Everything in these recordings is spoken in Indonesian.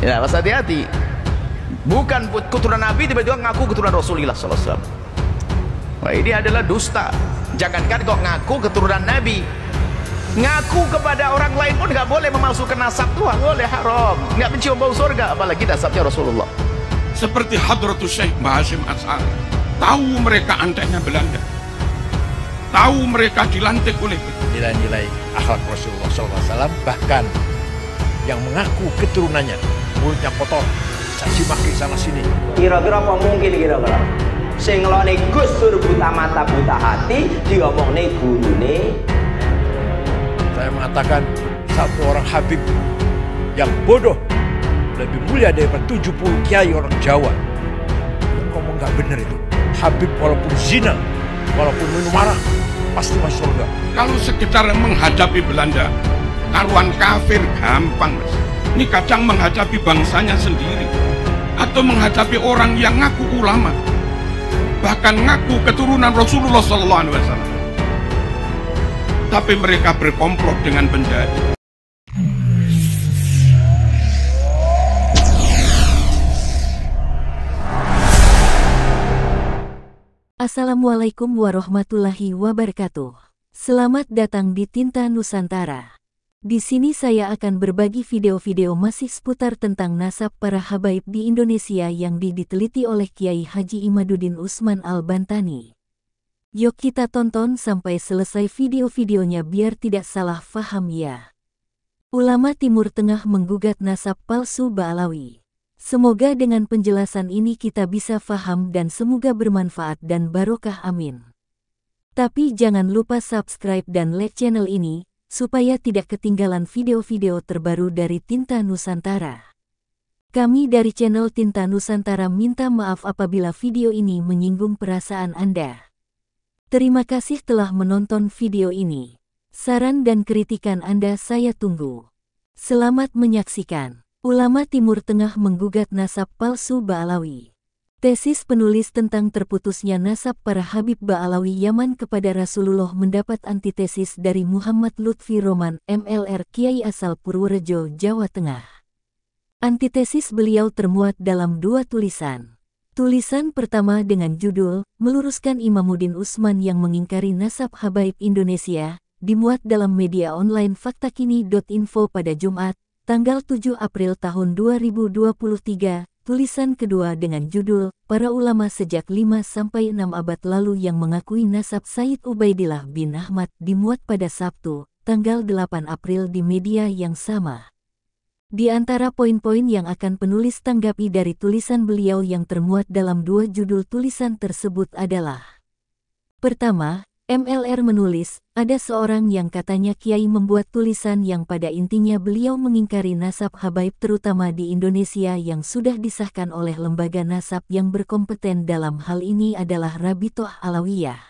Ya, harus hati-hati. Bukan keturunan Nabi tiba-tiba ngaku keturunan Rasulullah SAW. Wah, ini adalah dusta. Jangankan kok ngaku keturunan Nabi, ngaku kepada orang lain pun nggak boleh memalsukan nasab tuh boleh haram nggak mencium bau surga apalagi nasabnya Rasulullah seperti Hadratu Syekh Bahasim Asal. tahu mereka antenya Belanda tahu mereka dilantik oleh nilai-nilai akhlak Rasulullah SAW bahkan yang mengaku keturunannya mulutnya kotor caci maki sana sini kira-kira apa mungkin kira-kira sing ngelone gusur buta mata buta hati guru nih. saya mengatakan satu orang Habib yang bodoh lebih mulia daripada 70 kiai orang Jawa ngomong nggak bener itu Habib walaupun zina walaupun minum marah pasti masuk surga kalau sekitar menghadapi Belanda karuan kafir gampang mas ini kadang menghadapi bangsanya sendiri atau menghadapi orang yang ngaku ulama bahkan ngaku keturunan Rasulullah SAW tapi mereka berkomplot dengan penjahat Assalamualaikum warahmatullahi wabarakatuh. Selamat datang di Tinta Nusantara. Di sini saya akan berbagi video-video masih seputar tentang nasab para habaib di Indonesia yang diteliti oleh Kiai Haji Imaduddin Usman Al-Bantani. Yuk kita tonton sampai selesai video-videonya biar tidak salah faham ya. Ulama Timur Tengah menggugat nasab palsu Ba'alawi. Semoga dengan penjelasan ini kita bisa faham dan semoga bermanfaat dan barokah amin. Tapi jangan lupa subscribe dan like channel ini supaya tidak ketinggalan video-video terbaru dari Tinta Nusantara. Kami dari channel Tinta Nusantara minta maaf apabila video ini menyinggung perasaan Anda. Terima kasih telah menonton video ini. Saran dan kritikan Anda saya tunggu. Selamat menyaksikan. Ulama Timur Tengah menggugat nasab palsu Ba'alawi. Tesis penulis tentang terputusnya nasab para Habib Ba'alawi Yaman kepada Rasulullah mendapat antitesis dari Muhammad Lutfi Roman, MLR Kiai asal Purworejo, Jawa Tengah. Antitesis beliau termuat dalam dua tulisan. Tulisan pertama dengan judul Meluruskan Imamuddin Usman yang mengingkari nasab Habib Indonesia, dimuat dalam media online faktakini.info pada Jumat, tanggal 7 April tahun 2023, Tulisan kedua dengan judul Para Ulama Sejak 5-6 Abad Lalu yang mengakui nasab Said Ubaidillah bin Ahmad dimuat pada Sabtu, tanggal 8 April di media yang sama. Di antara poin-poin yang akan penulis tanggapi dari tulisan beliau yang termuat dalam dua judul tulisan tersebut adalah Pertama, MLR menulis, ada seorang yang katanya Kiai membuat tulisan yang pada intinya beliau mengingkari nasab habaib terutama di Indonesia yang sudah disahkan oleh lembaga nasab yang berkompeten dalam hal ini adalah Rabitoh Alawiyah.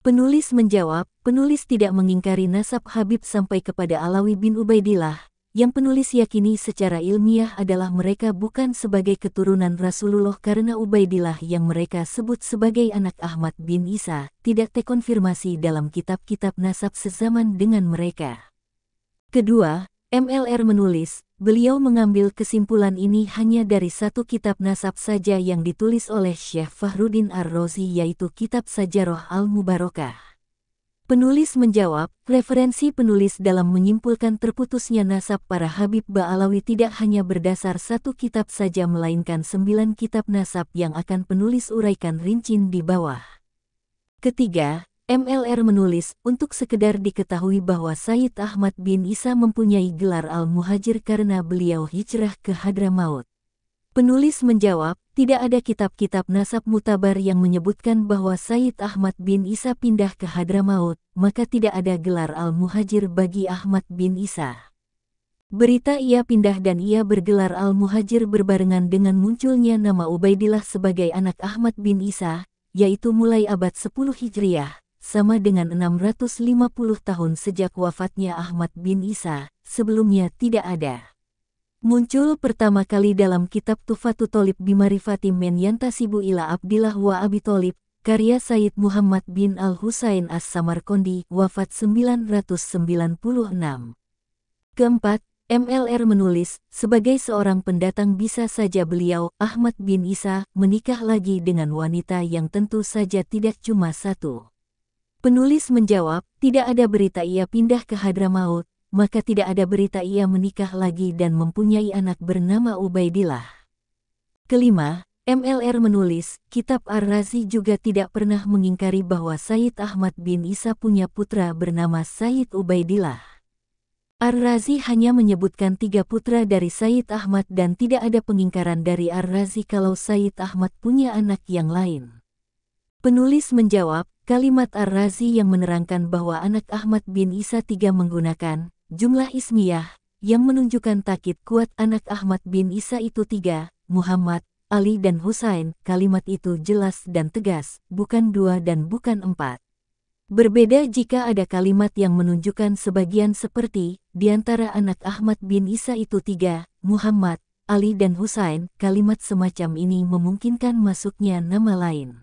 Penulis menjawab, penulis tidak mengingkari nasab Habib sampai kepada Alawi bin Ubaidillah, yang penulis yakini secara ilmiah adalah mereka bukan sebagai keturunan Rasulullah karena Ubaidillah yang mereka sebut sebagai anak Ahmad bin Isa tidak terkonfirmasi dalam kitab-kitab nasab sezaman dengan mereka. Kedua, MLR menulis, beliau mengambil kesimpulan ini hanya dari satu kitab nasab saja yang ditulis oleh Syekh Fahruddin Ar-Razi yaitu kitab Sajarah Al-Mubarakah. Penulis menjawab, referensi penulis dalam menyimpulkan terputusnya nasab para Habib Ba'alawi tidak hanya berdasar satu kitab saja melainkan sembilan kitab nasab yang akan penulis uraikan rincin di bawah. Ketiga, MLR menulis, untuk sekedar diketahui bahwa Said Ahmad bin Isa mempunyai gelar Al-Muhajir karena beliau hijrah ke Hadramaut. Penulis menjawab, tidak ada kitab-kitab nasab mutabar yang menyebutkan bahwa Said Ahmad bin Isa pindah ke Hadramaut, maka tidak ada gelar Al-Muhajir bagi Ahmad bin Isa. Berita ia pindah dan ia bergelar Al-Muhajir berbarengan dengan munculnya nama Ubaidillah sebagai anak Ahmad bin Isa, yaitu mulai abad 10 Hijriah, sama dengan 650 tahun sejak wafatnya Ahmad bin Isa, sebelumnya tidak ada muncul pertama kali dalam kitab Tufatu Tolib Bimarifati Men Yantasibu Ila Abdillah Wa Abi Tolib, karya Said Muhammad bin Al-Husain As-Samarkondi, wafat 996. Keempat, MLR menulis, sebagai seorang pendatang bisa saja beliau, Ahmad bin Isa, menikah lagi dengan wanita yang tentu saja tidak cuma satu. Penulis menjawab, tidak ada berita ia pindah ke Hadramaut, maka tidak ada berita ia menikah lagi dan mempunyai anak bernama Ubaidillah. Kelima, MLR menulis, Kitab Ar-Razi juga tidak pernah mengingkari bahwa Said Ahmad bin Isa punya putra bernama Said Ubaidillah. Ar-Razi hanya menyebutkan tiga putra dari Said Ahmad dan tidak ada pengingkaran dari Ar-Razi kalau Said Ahmad punya anak yang lain. Penulis menjawab, kalimat Ar-Razi yang menerangkan bahwa anak Ahmad bin Isa tiga menggunakan Jumlah Ismiyah, yang menunjukkan takit kuat anak Ahmad bin Isa itu tiga, Muhammad, Ali dan Husain, kalimat itu jelas dan tegas, bukan dua dan bukan empat. Berbeda jika ada kalimat yang menunjukkan sebagian seperti, di antara anak Ahmad bin Isa itu tiga, Muhammad, Ali dan Husain, kalimat semacam ini memungkinkan masuknya nama lain.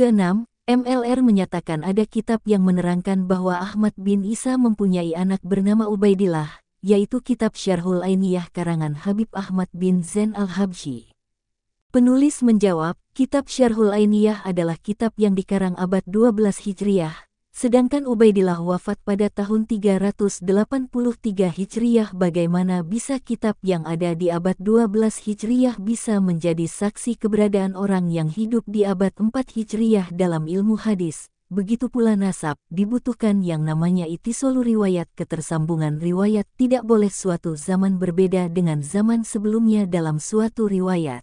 Keenam, MLR menyatakan ada kitab yang menerangkan bahwa Ahmad bin Isa mempunyai anak bernama Ubaidillah, yaitu kitab Syarhul Ainiyah karangan Habib Ahmad bin Zain al habshi Penulis menjawab, kitab Syarhul Ainiyah adalah kitab yang dikarang abad 12 Hijriah, sedangkan Ubaidillah wafat pada tahun 383 Hijriyah bagaimana bisa kitab yang ada di abad 12 Hijriyah bisa menjadi saksi keberadaan orang yang hidup di abad 4 Hijriyah dalam ilmu hadis. Begitu pula nasab, dibutuhkan yang namanya itisolu riwayat ketersambungan riwayat tidak boleh suatu zaman berbeda dengan zaman sebelumnya dalam suatu riwayat.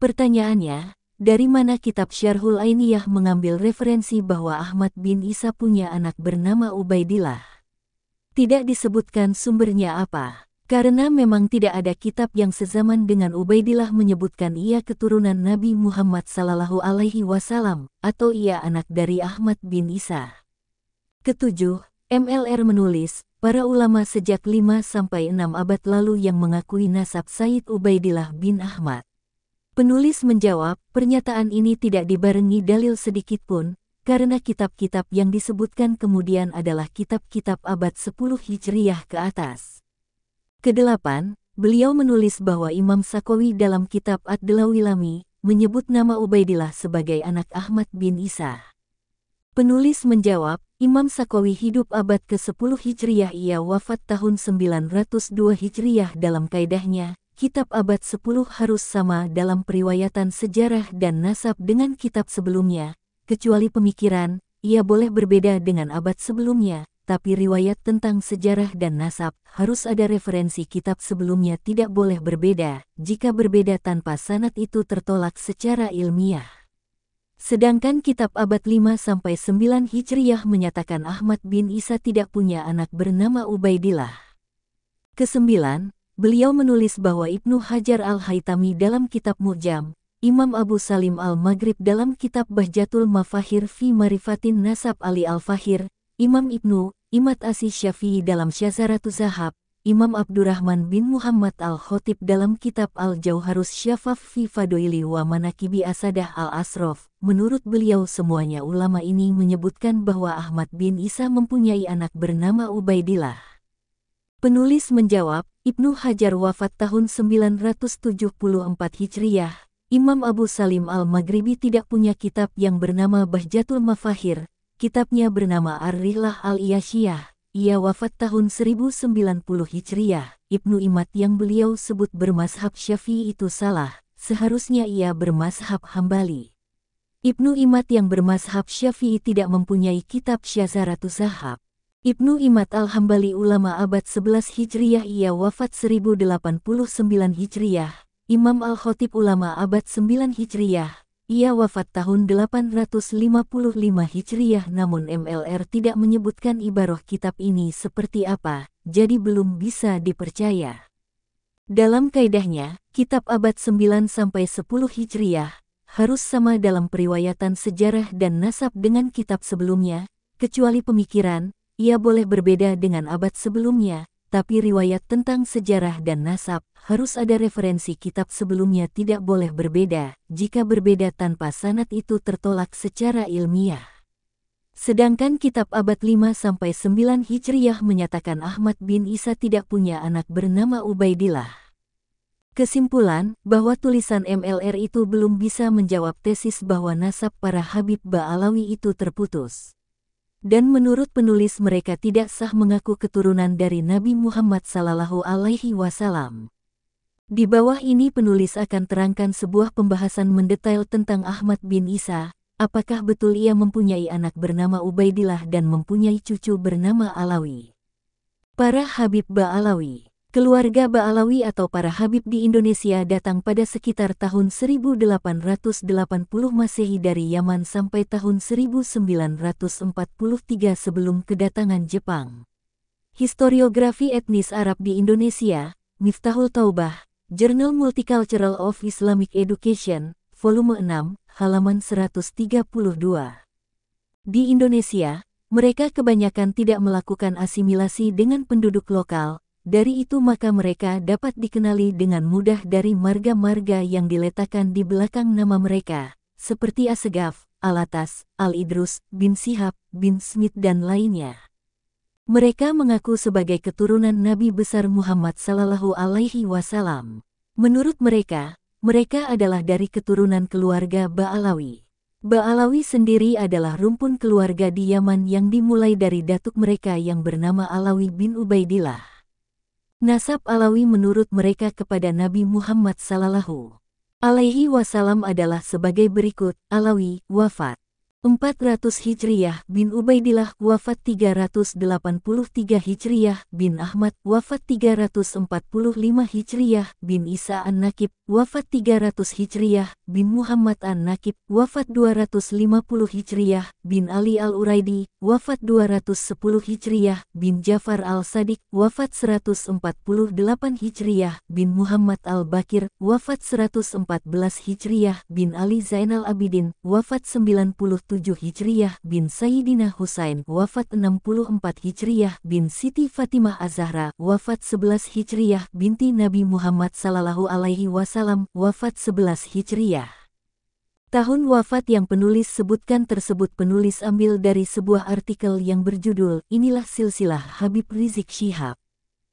Pertanyaannya, dari mana kitab Syarhul Ainiyah mengambil referensi bahwa Ahmad bin Isa punya anak bernama Ubaidillah. Tidak disebutkan sumbernya apa, karena memang tidak ada kitab yang sezaman dengan Ubaidillah menyebutkan ia keturunan Nabi Muhammad Sallallahu Alaihi Wasallam, atau ia anak dari Ahmad bin Isa. Ketujuh, MLR menulis, para ulama sejak 5 sampai 6 abad lalu yang mengakui nasab Said Ubaidillah bin Ahmad Penulis menjawab, pernyataan ini tidak dibarengi dalil sedikitpun, karena kitab-kitab yang disebutkan kemudian adalah kitab-kitab abad 10 Hijriyah ke atas. Kedelapan, beliau menulis bahwa Imam Sakowi dalam kitab Ad-Dlawilami menyebut nama Ubaidillah sebagai anak Ahmad bin Isa. Penulis menjawab, Imam Sakowi hidup abad ke-10 Hijriyah ia wafat tahun 902 Hijriyah dalam kaidahnya, kitab abad 10 harus sama dalam periwayatan sejarah dan nasab dengan kitab sebelumnya, kecuali pemikiran, ia boleh berbeda dengan abad sebelumnya, tapi riwayat tentang sejarah dan nasab harus ada referensi kitab sebelumnya tidak boleh berbeda, jika berbeda tanpa sanat itu tertolak secara ilmiah. Sedangkan kitab abad 5-9 Hijriyah menyatakan Ahmad bin Isa tidak punya anak bernama Ubaidillah. Kesembilan, beliau menulis bahwa Ibnu Hajar al haytami dalam kitab Mu'jam, Imam Abu Salim al-Maghrib dalam kitab Bahjatul Mafahir fi Marifatin Nasab Ali al-Fahir, Imam Ibnu, Imat Asis Syafi'i dalam Syazaratu Zahab, Imam Abdurrahman bin Muhammad al-Khotib dalam kitab Al-Jauharus Syafaf fi Fadoili wa Manakibi Asadah al asrof menurut beliau semuanya ulama ini menyebutkan bahwa Ahmad bin Isa mempunyai anak bernama Ubaidillah. Penulis menjawab, Ibnu Hajar wafat tahun 974 Hijriyah. Imam Abu Salim al-Maghribi tidak punya kitab yang bernama Bahjatul Mafahir. Kitabnya bernama Ar-Rihlah al-Iyashiyah. Ia wafat tahun 1090 Hijriyah. Ibnu Imad yang beliau sebut bermazhab Syafi'i itu salah. Seharusnya ia bermazhab Hambali. Ibnu Imad yang bermazhab Syafi'i tidak mempunyai kitab Syazaratu Zahab. Ibnu Imad al-Hambali ulama abad 11 Hijriyah ia wafat 1089 hijriah Imam al khotib ulama abad 9 hijriah ia wafat tahun 855 hijriah namun MLR tidak menyebutkan ibaroh kitab ini seperti apa, jadi belum bisa dipercaya. Dalam kaidahnya, kitab abad 9 sampai 10 hijriah harus sama dalam periwayatan sejarah dan nasab dengan kitab sebelumnya, kecuali pemikiran, ia boleh berbeda dengan abad sebelumnya, tapi riwayat tentang sejarah dan nasab harus ada referensi kitab sebelumnya tidak boleh berbeda, jika berbeda tanpa sanat itu tertolak secara ilmiah. Sedangkan kitab abad 5-9 Hijriyah menyatakan Ahmad bin Isa tidak punya anak bernama Ubaidillah. Kesimpulan, bahwa tulisan MLR itu belum bisa menjawab tesis bahwa nasab para Habib Ba'alawi itu terputus dan menurut penulis mereka tidak sah mengaku keturunan dari Nabi Muhammad Sallallahu Alaihi Wasallam. Di bawah ini penulis akan terangkan sebuah pembahasan mendetail tentang Ahmad bin Isa, apakah betul ia mempunyai anak bernama Ubaidillah dan mempunyai cucu bernama Alawi. Para Habib Ba'alawi keluarga Ba'alawi atau para Habib di Indonesia datang pada sekitar tahun 1880 Masehi dari Yaman sampai tahun 1943 sebelum kedatangan Jepang. Historiografi etnis Arab di Indonesia, Miftahul Taubah, Journal Multicultural of Islamic Education, volume 6, halaman 132. Di Indonesia, mereka kebanyakan tidak melakukan asimilasi dengan penduduk lokal, dari itu maka mereka dapat dikenali dengan mudah dari marga-marga yang diletakkan di belakang nama mereka, seperti Asegaf, Alatas, Al-Idrus, bin Sihab, bin Smith dan lainnya. Mereka mengaku sebagai keturunan Nabi besar Muhammad Sallallahu Alaihi Wasallam. Menurut mereka, mereka adalah dari keturunan keluarga Ba'alawi. Ba'alawi sendiri adalah rumpun keluarga di Yaman yang dimulai dari datuk mereka yang bernama Alawi bin Ubaidillah. Nasab Alawi menurut mereka kepada Nabi Muhammad Sallallahu Alaihi Wasallam adalah sebagai berikut, Alawi, wafat. 400 Hijriyah bin Ubaidillah wafat 383 Hijriyah bin Ahmad wafat 345 Hijriyah bin Isa An-Nakib wafat 300 Hijriyah bin Muhammad An-Nakib wafat 250 Hijriyah bin Ali Al-Uraidi wafat 210 Hijriyah bin Jafar Al-Sadiq wafat 148 Hijriyah bin Muhammad Al-Bakir wafat 114 Hijriyah bin Ali Zainal Abidin wafat 97 Hijriyah bin Sayyidina Husain wafat 64 Hijriyah bin Siti Fatimah Azahra wafat 11 Hijriyah binti Nabi Muhammad Sallallahu Alaihi Wasallam wafat 11 Hijriyah. Tahun wafat yang penulis sebutkan tersebut penulis ambil dari sebuah artikel yang berjudul Inilah Silsilah Habib Rizik Syihab.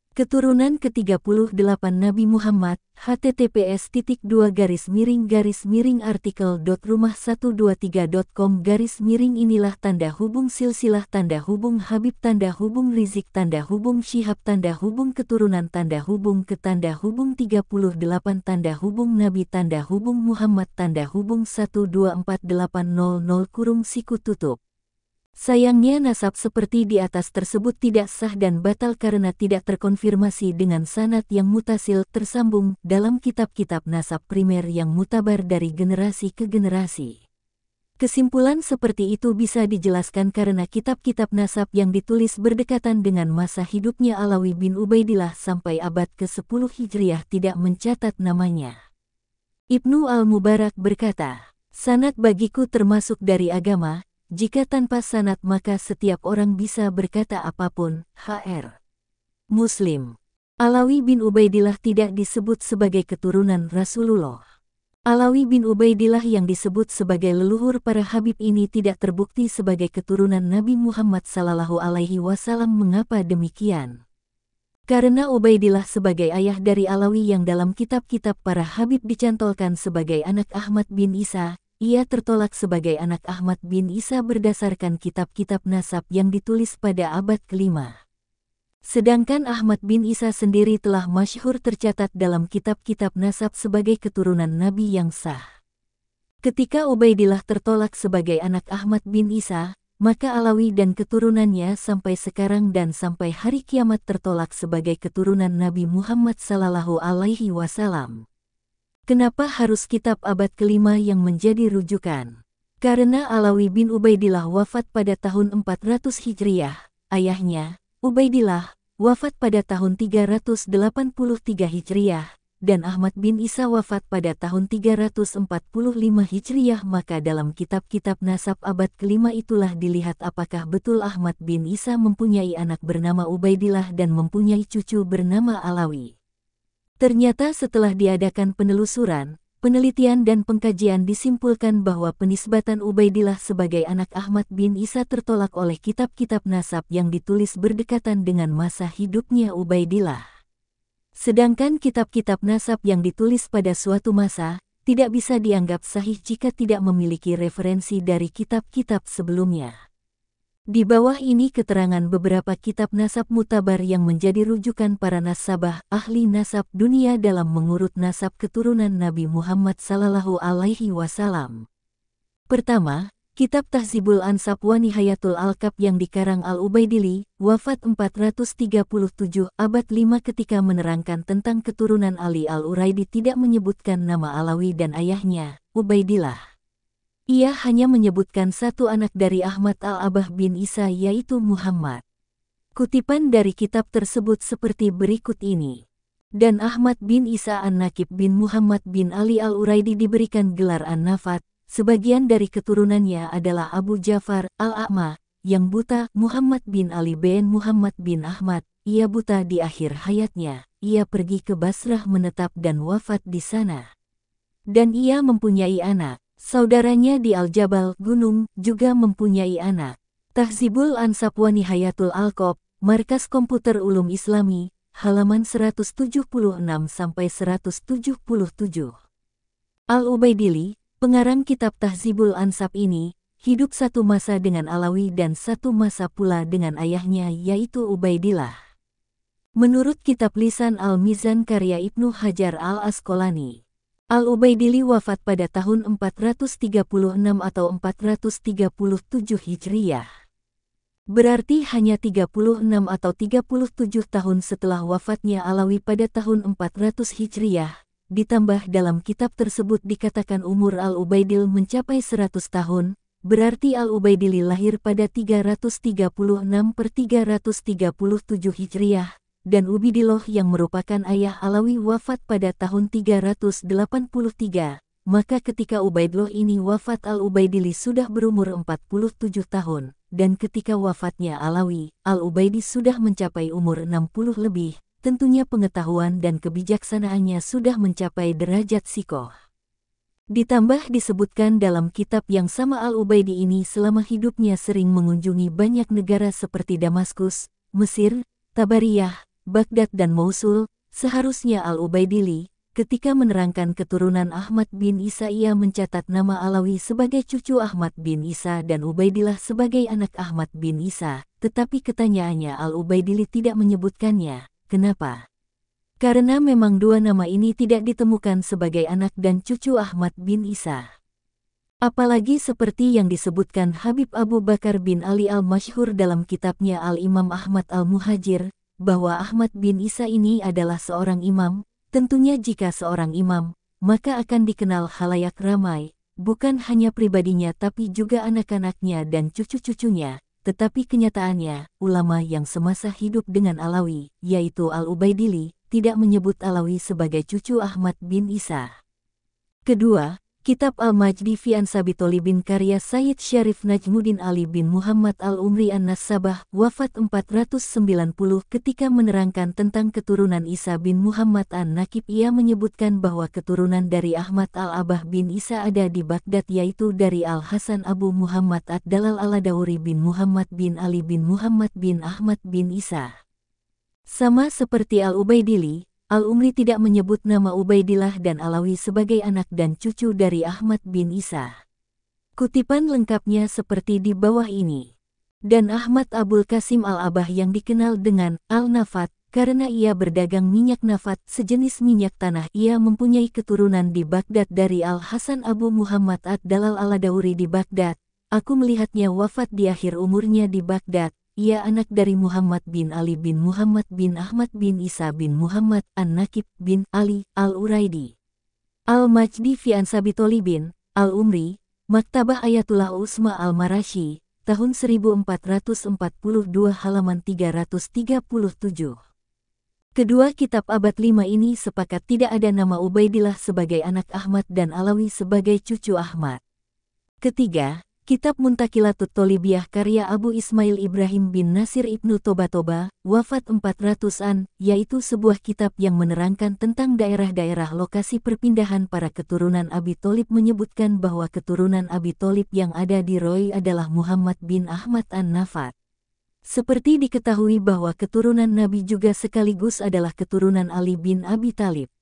Keturunan ke-38 Nabi Muhammad, https titik 2 garis miring garis miring artikel dot rumah 123.com garis miring inilah tanda hubung silsilah tanda hubung Habib tanda hubung Rizik tanda hubung Syihab tanda hubung keturunan tanda hubung ke tanda hubung 38 tanda hubung Nabi tanda hubung Muhammad tanda hubung 124800 kurung siku tutup. Sayangnya nasab seperti di atas tersebut tidak sah dan batal karena tidak terkonfirmasi dengan sanat yang mutasil tersambung dalam kitab-kitab nasab primer yang mutabar dari generasi ke generasi. Kesimpulan seperti itu bisa dijelaskan karena kitab-kitab nasab yang ditulis berdekatan dengan masa hidupnya Alawi bin Ubaidillah sampai abad ke-10 Hijriah tidak mencatat namanya. Ibnu al-Mubarak berkata, Sanat bagiku termasuk dari agama, jika tanpa sanat maka setiap orang bisa berkata apapun, HR. Muslim. Alawi bin Ubaidillah tidak disebut sebagai keturunan Rasulullah. Alawi bin Ubaidillah yang disebut sebagai leluhur para Habib ini tidak terbukti sebagai keturunan Nabi Muhammad Sallallahu Alaihi Wasallam. Mengapa demikian? Karena Ubaidillah sebagai ayah dari Alawi yang dalam kitab-kitab para Habib dicantolkan sebagai anak Ahmad bin Isa, ia tertolak sebagai anak Ahmad bin Isa berdasarkan kitab-kitab nasab yang ditulis pada abad kelima. Sedangkan Ahmad bin Isa sendiri telah masyhur tercatat dalam kitab-kitab nasab sebagai keturunan Nabi yang sah. Ketika Ubaidillah tertolak sebagai anak Ahmad bin Isa, maka Alawi dan keturunannya sampai sekarang dan sampai hari kiamat tertolak sebagai keturunan Nabi Muhammad sallallahu alaihi wasallam. Kenapa harus kitab abad kelima yang menjadi rujukan? Karena Alawi bin Ubaidillah wafat pada tahun 400 Hijriah, ayahnya, Ubaidillah, wafat pada tahun 383 Hijriah, dan Ahmad bin Isa wafat pada tahun 345 Hijriah maka dalam kitab-kitab nasab abad kelima itulah dilihat apakah betul Ahmad bin Isa mempunyai anak bernama Ubaidillah dan mempunyai cucu bernama Alawi. Ternyata setelah diadakan penelusuran, penelitian dan pengkajian disimpulkan bahwa penisbatan Ubaidillah sebagai anak Ahmad bin Isa tertolak oleh kitab-kitab nasab yang ditulis berdekatan dengan masa hidupnya Ubaidillah. Sedangkan kitab-kitab nasab yang ditulis pada suatu masa, tidak bisa dianggap sahih jika tidak memiliki referensi dari kitab-kitab sebelumnya. Di bawah ini keterangan beberapa kitab nasab mutabar yang menjadi rujukan para nasabah ahli nasab dunia dalam mengurut nasab keturunan Nabi Muhammad sallallahu alaihi wasallam. Pertama, kitab Tahzibul Ansab wa Nihayatul Alkab yang dikarang Al-Ubaidili, wafat 437 abad 5 ketika menerangkan tentang keturunan Ali Al-Uraidi tidak menyebutkan nama Alawi dan ayahnya, Ubaidillah. Ia hanya menyebutkan satu anak dari Ahmad Al-Abah bin Isa yaitu Muhammad. Kutipan dari kitab tersebut seperti berikut ini. Dan Ahmad bin Isa An-Nakib bin Muhammad bin Ali Al-Uraidi diberikan gelar An-Nafat, sebagian dari keturunannya adalah Abu Jafar Al-A'ma, yang buta Muhammad bin Ali bin Muhammad bin Ahmad, ia buta di akhir hayatnya, ia pergi ke Basrah menetap dan wafat di sana. Dan ia mempunyai anak, Saudaranya di Al-Jabal, Gunung, juga mempunyai anak. Tahzibul Ansapwani Hayatul Alkop, Markas Komputer Ulum Islami, halaman 176-177. Al-Ubaidili, pengarang kitab Tahzibul Ansab ini, hidup satu masa dengan Alawi dan satu masa pula dengan ayahnya yaitu Ubaidillah. Menurut kitab lisan Al-Mizan karya Ibnu Hajar Al-Asqalani, Al-Ubaidili wafat pada tahun 436 atau 437 Hijriyah. Berarti hanya 36 atau 37 tahun setelah wafatnya Alawi pada tahun 400 Hijriyah, ditambah dalam kitab tersebut dikatakan umur Al-Ubaidil mencapai 100 tahun, berarti Al-Ubaidili lahir pada 336 per 337 Hijriah, dan Ubidiloh yang merupakan ayah Alawi wafat pada tahun 383. Maka ketika Ubaidillah ini wafat Al-Ubaidili sudah berumur 47 tahun, dan ketika wafatnya Alawi, Al-Ubaidi sudah mencapai umur 60 lebih, tentunya pengetahuan dan kebijaksanaannya sudah mencapai derajat sikoh. Ditambah disebutkan dalam kitab yang sama Al-Ubaidi ini selama hidupnya sering mengunjungi banyak negara seperti Damaskus, Mesir, Tabariyah, Baghdad dan Mosul, seharusnya Al-Ubaidili, ketika menerangkan keturunan Ahmad bin Isa ia mencatat nama Alawi sebagai cucu Ahmad bin Isa dan Ubaidillah sebagai anak Ahmad bin Isa, tetapi ketanyaannya Al-Ubaidili tidak menyebutkannya. Kenapa? Karena memang dua nama ini tidak ditemukan sebagai anak dan cucu Ahmad bin Isa. Apalagi seperti yang disebutkan Habib Abu Bakar bin Ali al-Mashhur dalam kitabnya Al-Imam Ahmad al-Muhajir, bahwa Ahmad bin Isa ini adalah seorang imam, tentunya jika seorang imam, maka akan dikenal halayak ramai, bukan hanya pribadinya tapi juga anak-anaknya dan cucu-cucunya, tetapi kenyataannya, ulama yang semasa hidup dengan Alawi, yaitu Al-Ubaidili, tidak menyebut Alawi sebagai cucu Ahmad bin Isa. Kedua, Kitab Al-Majdi fi Ansabitoli bin karya Sayyid Syarif Najmudin Ali bin Muhammad Al-Umri An-Nasabah, wafat 490 ketika menerangkan tentang keturunan Isa bin Muhammad An-Nakib ia menyebutkan bahwa keturunan dari Ahmad Al-Abah bin Isa ada di Baghdad yaitu dari Al-Hasan Abu Muhammad Ad-Dalal al adawri bin Muhammad bin Ali bin Muhammad bin Ahmad bin Isa. Sama seperti Al-Ubaidili, Al-Umri tidak menyebut nama Ubaidillah dan Alawi sebagai anak dan cucu dari Ahmad bin Isa. Kutipan lengkapnya seperti di bawah ini. Dan Ahmad Abul Qasim Al-Abah yang dikenal dengan Al-Nafat karena ia berdagang minyak nafat sejenis minyak tanah ia mempunyai keturunan di Baghdad dari Al-Hasan Abu Muhammad Ad-Dalal Al-Adauri di Baghdad. Aku melihatnya wafat di akhir umurnya di Baghdad, ia anak dari Muhammad bin Ali bin Muhammad bin Ahmad bin Isa bin Muhammad An-Nakib bin Ali Al-Uraidi. Al-Majdi fi Ansabitoli bin Al-Umri, Maktabah Ayatullah Usma Al-Marashi, tahun 1442 halaman 337. Kedua kitab abad 5 ini sepakat tidak ada nama Ubaidillah sebagai anak Ahmad dan Alawi sebagai cucu Ahmad. Ketiga, Kitab Muntakilatut Tolibiyah karya Abu Ismail Ibrahim bin Nasir Ibnu Toba-Toba, wafat 400-an, yaitu sebuah kitab yang menerangkan tentang daerah-daerah lokasi perpindahan para keturunan Abi Tolib menyebutkan bahwa keturunan Abi Tolib yang ada di Roy adalah Muhammad bin Ahmad An-Nafat. Seperti diketahui bahwa keturunan Nabi juga sekaligus adalah keturunan Ali bin Abi Talib.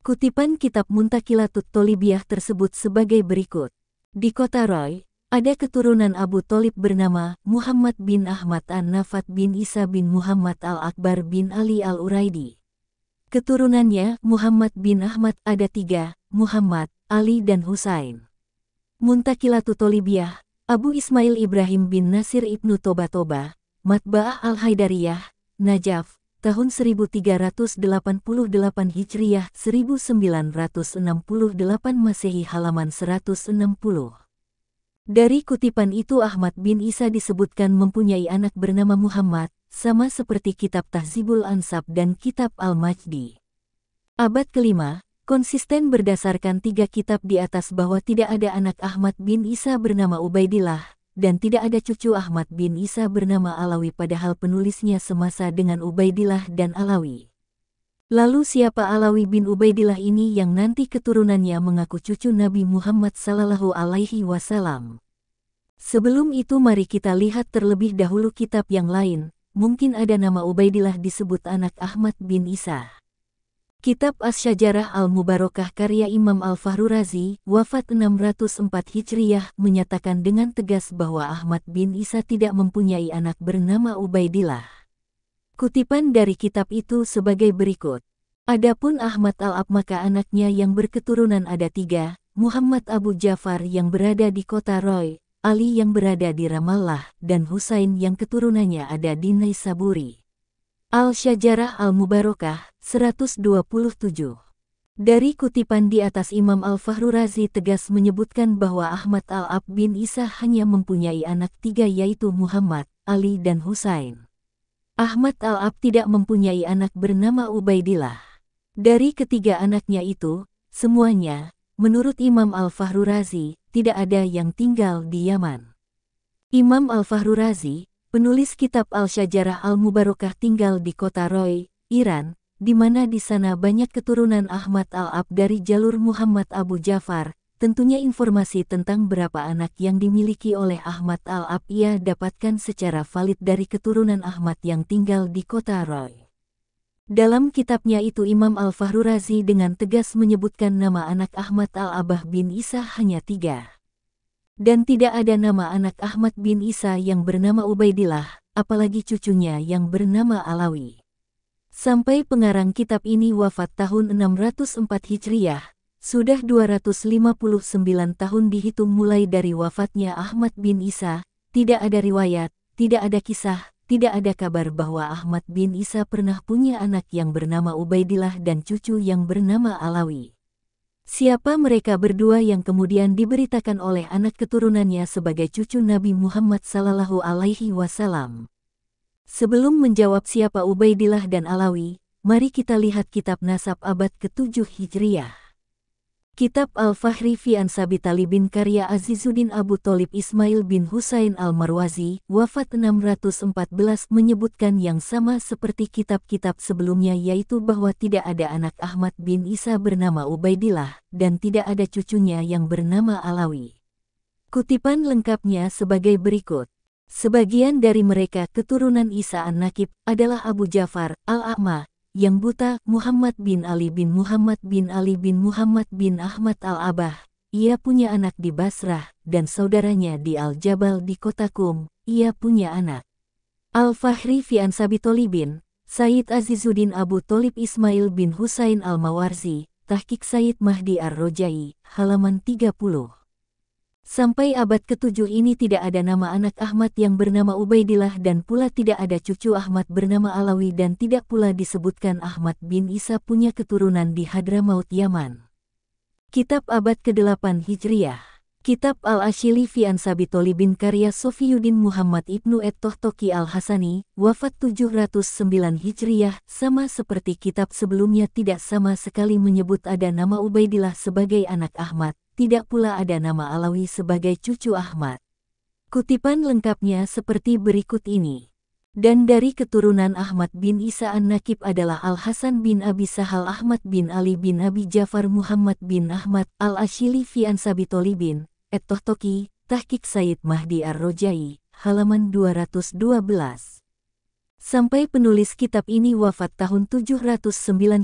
Kutipan kitab Muntakilatut Tolibiyah tersebut sebagai berikut. Di kota Roy, ada keturunan Abu Talib bernama Muhammad bin Ahmad An-Nafat bin Isa bin Muhammad Al-Akbar bin Ali Al-Uraidi. Keturunannya, Muhammad bin Ahmad ada tiga, Muhammad, Ali dan Husain. Muntakilatu Tolibiyah, Abu Ismail Ibrahim bin Nasir Ibnu Toba Toba, Matba'ah Al-Haidariyah, Najaf, tahun 1388 Hijriyah 1968 Masehi halaman 160. Dari kutipan itu Ahmad bin Isa disebutkan mempunyai anak bernama Muhammad, sama seperti kitab Tahzibul Ansab dan kitab Al-Majdi. Abad kelima, konsisten berdasarkan tiga kitab di atas bahwa tidak ada anak Ahmad bin Isa bernama Ubaidillah, dan tidak ada cucu Ahmad bin Isa bernama Alawi padahal penulisnya semasa dengan Ubaidillah dan Alawi. Lalu siapa Alawi bin Ubaidillah ini yang nanti keturunannya mengaku cucu Nabi Muhammad sallallahu alaihi wasallam? Sebelum itu mari kita lihat terlebih dahulu kitab yang lain, mungkin ada nama Ubaidillah disebut anak Ahmad bin Isa. Kitab As-Syajarah Al-Mubarakah karya Imam Al-Fahrurazi, wafat 604 Hijriyah, menyatakan dengan tegas bahwa Ahmad bin Isa tidak mempunyai anak bernama Ubaidillah. Kutipan dari kitab itu sebagai berikut. Adapun Ahmad Al-Ab maka anaknya yang berketurunan ada tiga, Muhammad Abu Ja'far yang berada di kota Roy, Ali yang berada di Ramallah, dan Husain yang keturunannya ada di Naisaburi. Al-Syajarah Al-Mubarakah, 127. Dari kutipan di atas Imam Al-Fahrurazi tegas menyebutkan bahwa Ahmad Al-Ab bin Isa hanya mempunyai anak tiga yaitu Muhammad, Ali dan Husain. Ahmad Al-Ab tidak mempunyai anak bernama Ubaidillah. Dari ketiga anaknya itu, semuanya, menurut Imam al Fahru Razi, tidak ada yang tinggal di Yaman. Imam al Fahru Razi, penulis kitab Al-Syajarah al Mubarakah, tinggal di kota Roy, Iran, di mana di sana banyak keturunan Ahmad Al-Ab dari jalur Muhammad Abu Jafar, Tentunya informasi tentang berapa anak yang dimiliki oleh Ahmad Al-Ab ia dapatkan secara valid dari keturunan Ahmad yang tinggal di kota Roy. Dalam kitabnya itu Imam al Razi dengan tegas menyebutkan nama anak Ahmad Al-Abah bin Isa hanya tiga dan tidak ada nama anak Ahmad bin Isa yang bernama Ubaidillah, apalagi cucunya yang bernama Alawi. Sampai pengarang kitab ini wafat tahun 604 Hijriah, sudah 259 tahun dihitung mulai dari wafatnya Ahmad bin Isa, tidak ada riwayat, tidak ada kisah, tidak ada kabar bahwa Ahmad bin Isa pernah punya anak yang bernama Ubaidillah dan cucu yang bernama Alawi. Siapa mereka berdua yang kemudian diberitakan oleh anak keturunannya sebagai cucu Nabi Muhammad Sallallahu Alaihi Wasallam. Sebelum menjawab siapa Ubaidillah dan Alawi, mari kita lihat kitab nasab abad ke-7 Hijriah. Kitab Al-Fahri fi Ansabi Talibin karya Azizuddin Abu Talib Ismail bin Husain Al-Marwazi, wafat 614 menyebutkan yang sama seperti kitab-kitab sebelumnya yaitu bahwa tidak ada anak Ahmad bin Isa bernama Ubaidillah, dan tidak ada cucunya yang bernama Alawi. Kutipan lengkapnya sebagai berikut. Sebagian dari mereka keturunan Isa An-Nakib adalah Abu Jafar, Al-A'ma, yang buta, Muhammad bin Ali bin Muhammad bin Ali bin Muhammad bin Ahmad al-Abah. Ia punya anak di Basrah, dan saudaranya di Al-Jabal di kota Kum, ia punya anak. Al-Fahri fi Ansabi Tolibin, Said Azizuddin Abu Tolib Ismail bin Husain Al-Mawarzi, Tahkik Said Mahdi Ar-Rojai, halaman 30. Sampai abad ke-7 ini tidak ada nama anak Ahmad yang bernama Ubaidillah dan pula tidak ada cucu Ahmad bernama Alawi dan tidak pula disebutkan Ahmad bin Isa punya keturunan di Hadramaut Yaman. Kitab abad ke-8 Hijriah Kitab Al-Ashili fi Ansabi bin karya Sofiyuddin Muhammad Ibnu Et-Tohtoki Al-Hasani, wafat 709 Hijriah, sama seperti kitab sebelumnya tidak sama sekali menyebut ada nama Ubaidillah sebagai anak Ahmad, tidak pula ada nama Alawi sebagai cucu Ahmad. Kutipan lengkapnya seperti berikut ini. Dan dari keturunan Ahmad bin Isa An-Nakib adalah Al-Hasan bin Abi Sahal Ahmad bin Ali bin Abi Jafar Muhammad bin Ahmad Al-Ashili fi Ansabitoli bin Et-Tohtoki, Tahkik Said Mahdi Ar-Rojai, halaman 212. Sampai penulis kitab ini wafat tahun 709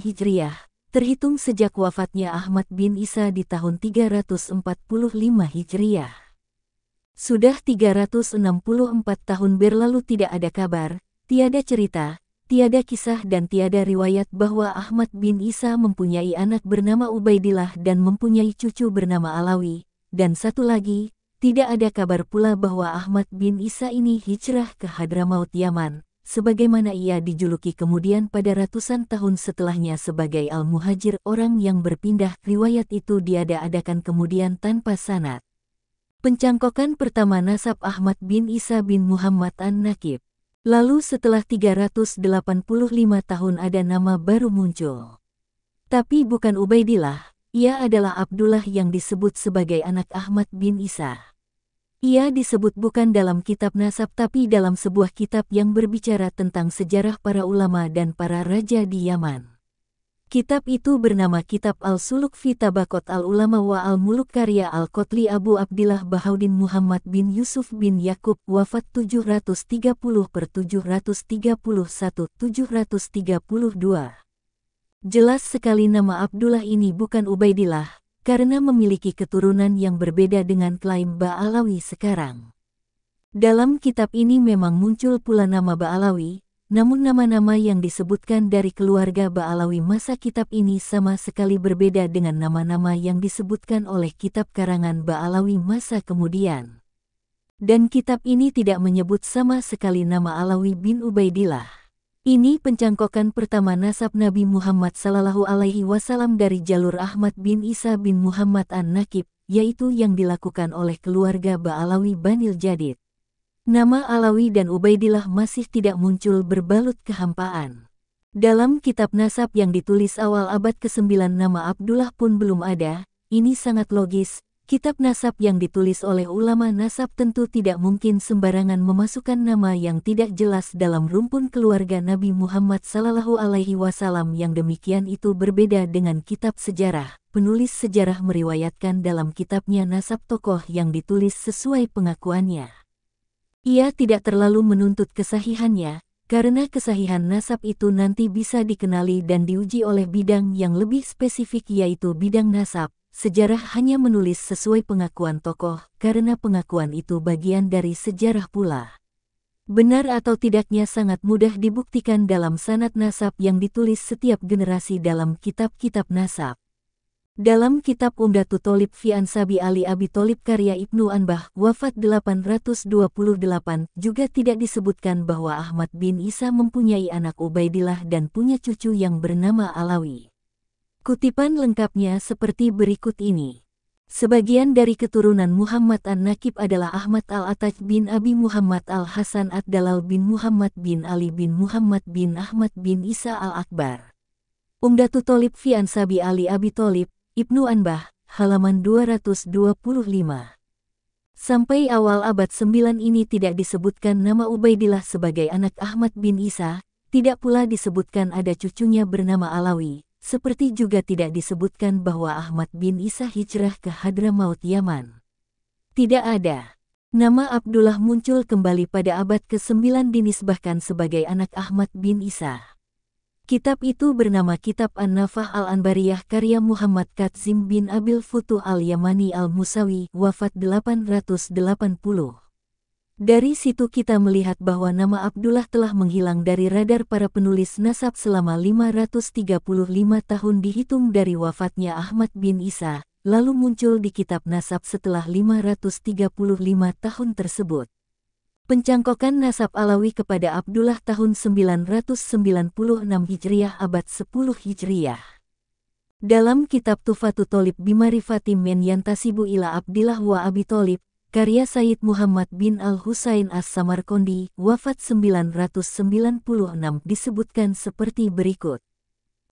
Hijriah, terhitung sejak wafatnya Ahmad bin Isa di tahun 345 Hijriah. Sudah 364 tahun berlalu tidak ada kabar, tiada cerita, tiada kisah dan tiada riwayat bahwa Ahmad bin Isa mempunyai anak bernama Ubaidillah dan mempunyai cucu bernama Alawi, dan satu lagi, tidak ada kabar pula bahwa Ahmad bin Isa ini hijrah ke Hadramaut Yaman, sebagaimana ia dijuluki kemudian pada ratusan tahun setelahnya sebagai Al-Muhajir orang yang berpindah riwayat itu diada-adakan kemudian tanpa sanat. Pencangkokan pertama nasab Ahmad bin Isa bin Muhammad An-Nakib. Lalu setelah 385 tahun ada nama baru muncul. Tapi bukan Ubaidillah, ia adalah Abdullah yang disebut sebagai anak Ahmad bin Isa. Ia disebut bukan dalam kitab nasab tapi dalam sebuah kitab yang berbicara tentang sejarah para ulama dan para raja di Yaman. Kitab itu bernama Kitab Al-Suluk fita Tabakot Al-Ulama wa Al-Muluk karya Al-Kotli Abu Abdillah Bahaudin Muhammad bin Yusuf bin Yakub wafat 730 per 731 732. Jelas sekali nama Abdullah ini bukan Ubaidillah, karena memiliki keturunan yang berbeda dengan klaim Ba'alawi sekarang. Dalam kitab ini memang muncul pula nama Ba'alawi, namun nama-nama yang disebutkan dari keluarga Ba'alawi masa kitab ini sama sekali berbeda dengan nama-nama yang disebutkan oleh kitab karangan Ba'alawi masa kemudian. Dan kitab ini tidak menyebut sama sekali nama Alawi bin Ubaidillah. Ini pencangkokan pertama nasab Nabi Muhammad Sallallahu Alaihi Wasallam dari jalur Ahmad bin Isa bin Muhammad An-Nakib, yaitu yang dilakukan oleh keluarga Ba'alawi Banil Jadid. Nama Alawi dan Ubaidillah masih tidak muncul berbalut kehampaan. Dalam kitab nasab yang ditulis awal abad ke-9 nama Abdullah pun belum ada, ini sangat logis, Kitab nasab yang ditulis oleh ulama nasab tentu tidak mungkin sembarangan memasukkan nama yang tidak jelas dalam rumpun keluarga Nabi Muhammad Sallallahu Alaihi Wasallam yang demikian itu berbeda dengan kitab sejarah. Penulis sejarah meriwayatkan dalam kitabnya nasab tokoh yang ditulis sesuai pengakuannya. Ia tidak terlalu menuntut kesahihannya, karena kesahihan nasab itu nanti bisa dikenali dan diuji oleh bidang yang lebih spesifik yaitu bidang nasab, sejarah hanya menulis sesuai pengakuan tokoh karena pengakuan itu bagian dari sejarah pula. Benar atau tidaknya sangat mudah dibuktikan dalam sanat nasab yang ditulis setiap generasi dalam kitab-kitab nasab. Dalam kitab Umdatu Tolib Fi Ansabi Ali Abi Tolib karya Ibnu Anbah, wafat 828, juga tidak disebutkan bahwa Ahmad bin Isa mempunyai anak Ubaidillah dan punya cucu yang bernama Alawi. Kutipan lengkapnya seperti berikut ini. Sebagian dari keturunan Muhammad An-Nakib adalah Ahmad al ataj bin Abi Muhammad Al-Hasan Ad-Dalal bin Muhammad bin Ali bin Muhammad bin Ahmad bin Isa Al-Akbar. Umdatu Tolib fi Ansabi Ali Abi Tolib, Ibnu Anbah, halaman 225. Sampai awal abad 9 ini tidak disebutkan nama Ubaidillah sebagai anak Ahmad bin Isa, tidak pula disebutkan ada cucunya bernama Alawi, seperti juga tidak disebutkan bahwa Ahmad bin Isa hijrah ke Hadramaut Yaman. Tidak ada. Nama Abdullah muncul kembali pada abad ke-9 dinisbahkan sebagai anak Ahmad bin Isa. Kitab itu bernama Kitab An-Nafah Al-Anbariyah karya Muhammad Katzim bin Abil Futuh Al-Yamani Al-Musawi, wafat 880. Dari situ kita melihat bahwa nama Abdullah telah menghilang dari radar para penulis nasab selama 535 tahun dihitung dari wafatnya Ahmad bin Isa, lalu muncul di kitab nasab setelah 535 tahun tersebut. Pencangkokan nasab Alawi kepada Abdullah tahun 996 Hijriah abad 10 Hijriah. Dalam kitab Tufatu Tolib Bimarifati Men Yantasibu Ila Abdillah wa Abi Tolib, Karya Said Muhammad bin Al-Husain As-Samarkondi, wafat 996 disebutkan seperti berikut.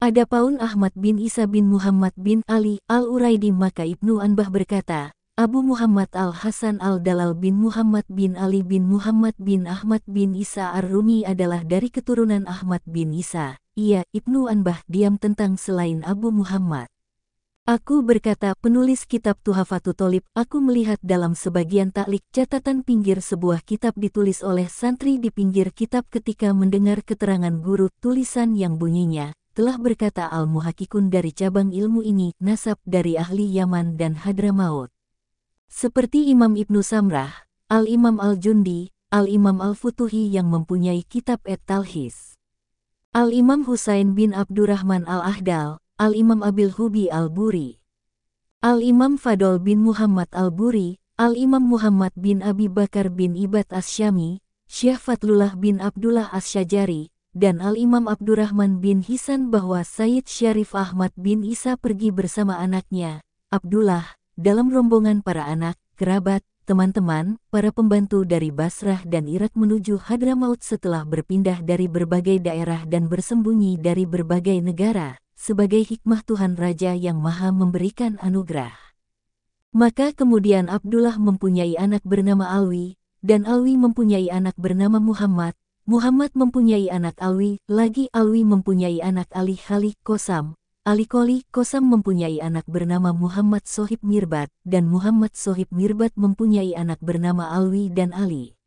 Ada Paun Ahmad bin Isa bin Muhammad bin Ali Al-Uraidi maka Ibnu Anbah berkata, Abu Muhammad Al-Hasan Al-Dalal bin Muhammad bin Ali bin Muhammad bin Ahmad bin Isa Ar-Rumi adalah dari keturunan Ahmad bin Isa. Ia, Ibnu Anbah diam tentang selain Abu Muhammad. Aku berkata penulis kitab Tuhafatu Tolib, aku melihat dalam sebagian taklik catatan pinggir sebuah kitab ditulis oleh santri di pinggir kitab ketika mendengar keterangan guru tulisan yang bunyinya, telah berkata Al-Muhakikun dari cabang ilmu ini, nasab dari ahli Yaman dan Hadramaut. Seperti Imam Ibnu Samrah, Al-Imam Al-Jundi, Al-Imam Al-Futuhi yang mempunyai kitab Et-Talhis. Al-Imam Husain bin Abdurrahman Al-Ahdal, Al-Imam Abil Hubi Al-Buri. Al-Imam Fadol bin Muhammad Al-Buri, Al-Imam Muhammad bin Abi Bakar bin Ibad Asyami, Syekh Fatlullah bin Abdullah Asyajari, dan Al-Imam Abdurrahman bin Hisan bahwa Said Syarif Ahmad bin Isa pergi bersama anaknya, Abdullah, dalam rombongan para anak, kerabat, teman-teman, para pembantu dari Basrah dan Irak menuju Hadramaut setelah berpindah dari berbagai daerah dan bersembunyi dari berbagai negara sebagai hikmah Tuhan Raja yang maha memberikan anugerah. Maka kemudian Abdullah mempunyai anak bernama Alwi, dan Alwi mempunyai anak bernama Muhammad, Muhammad mempunyai anak Alwi, lagi Alwi mempunyai anak Ali Khalik Kosam, Ali Koli Kosam mempunyai anak bernama Muhammad Sohib Mirbat, dan Muhammad Sohib Mirbat mempunyai anak bernama Alwi dan Ali.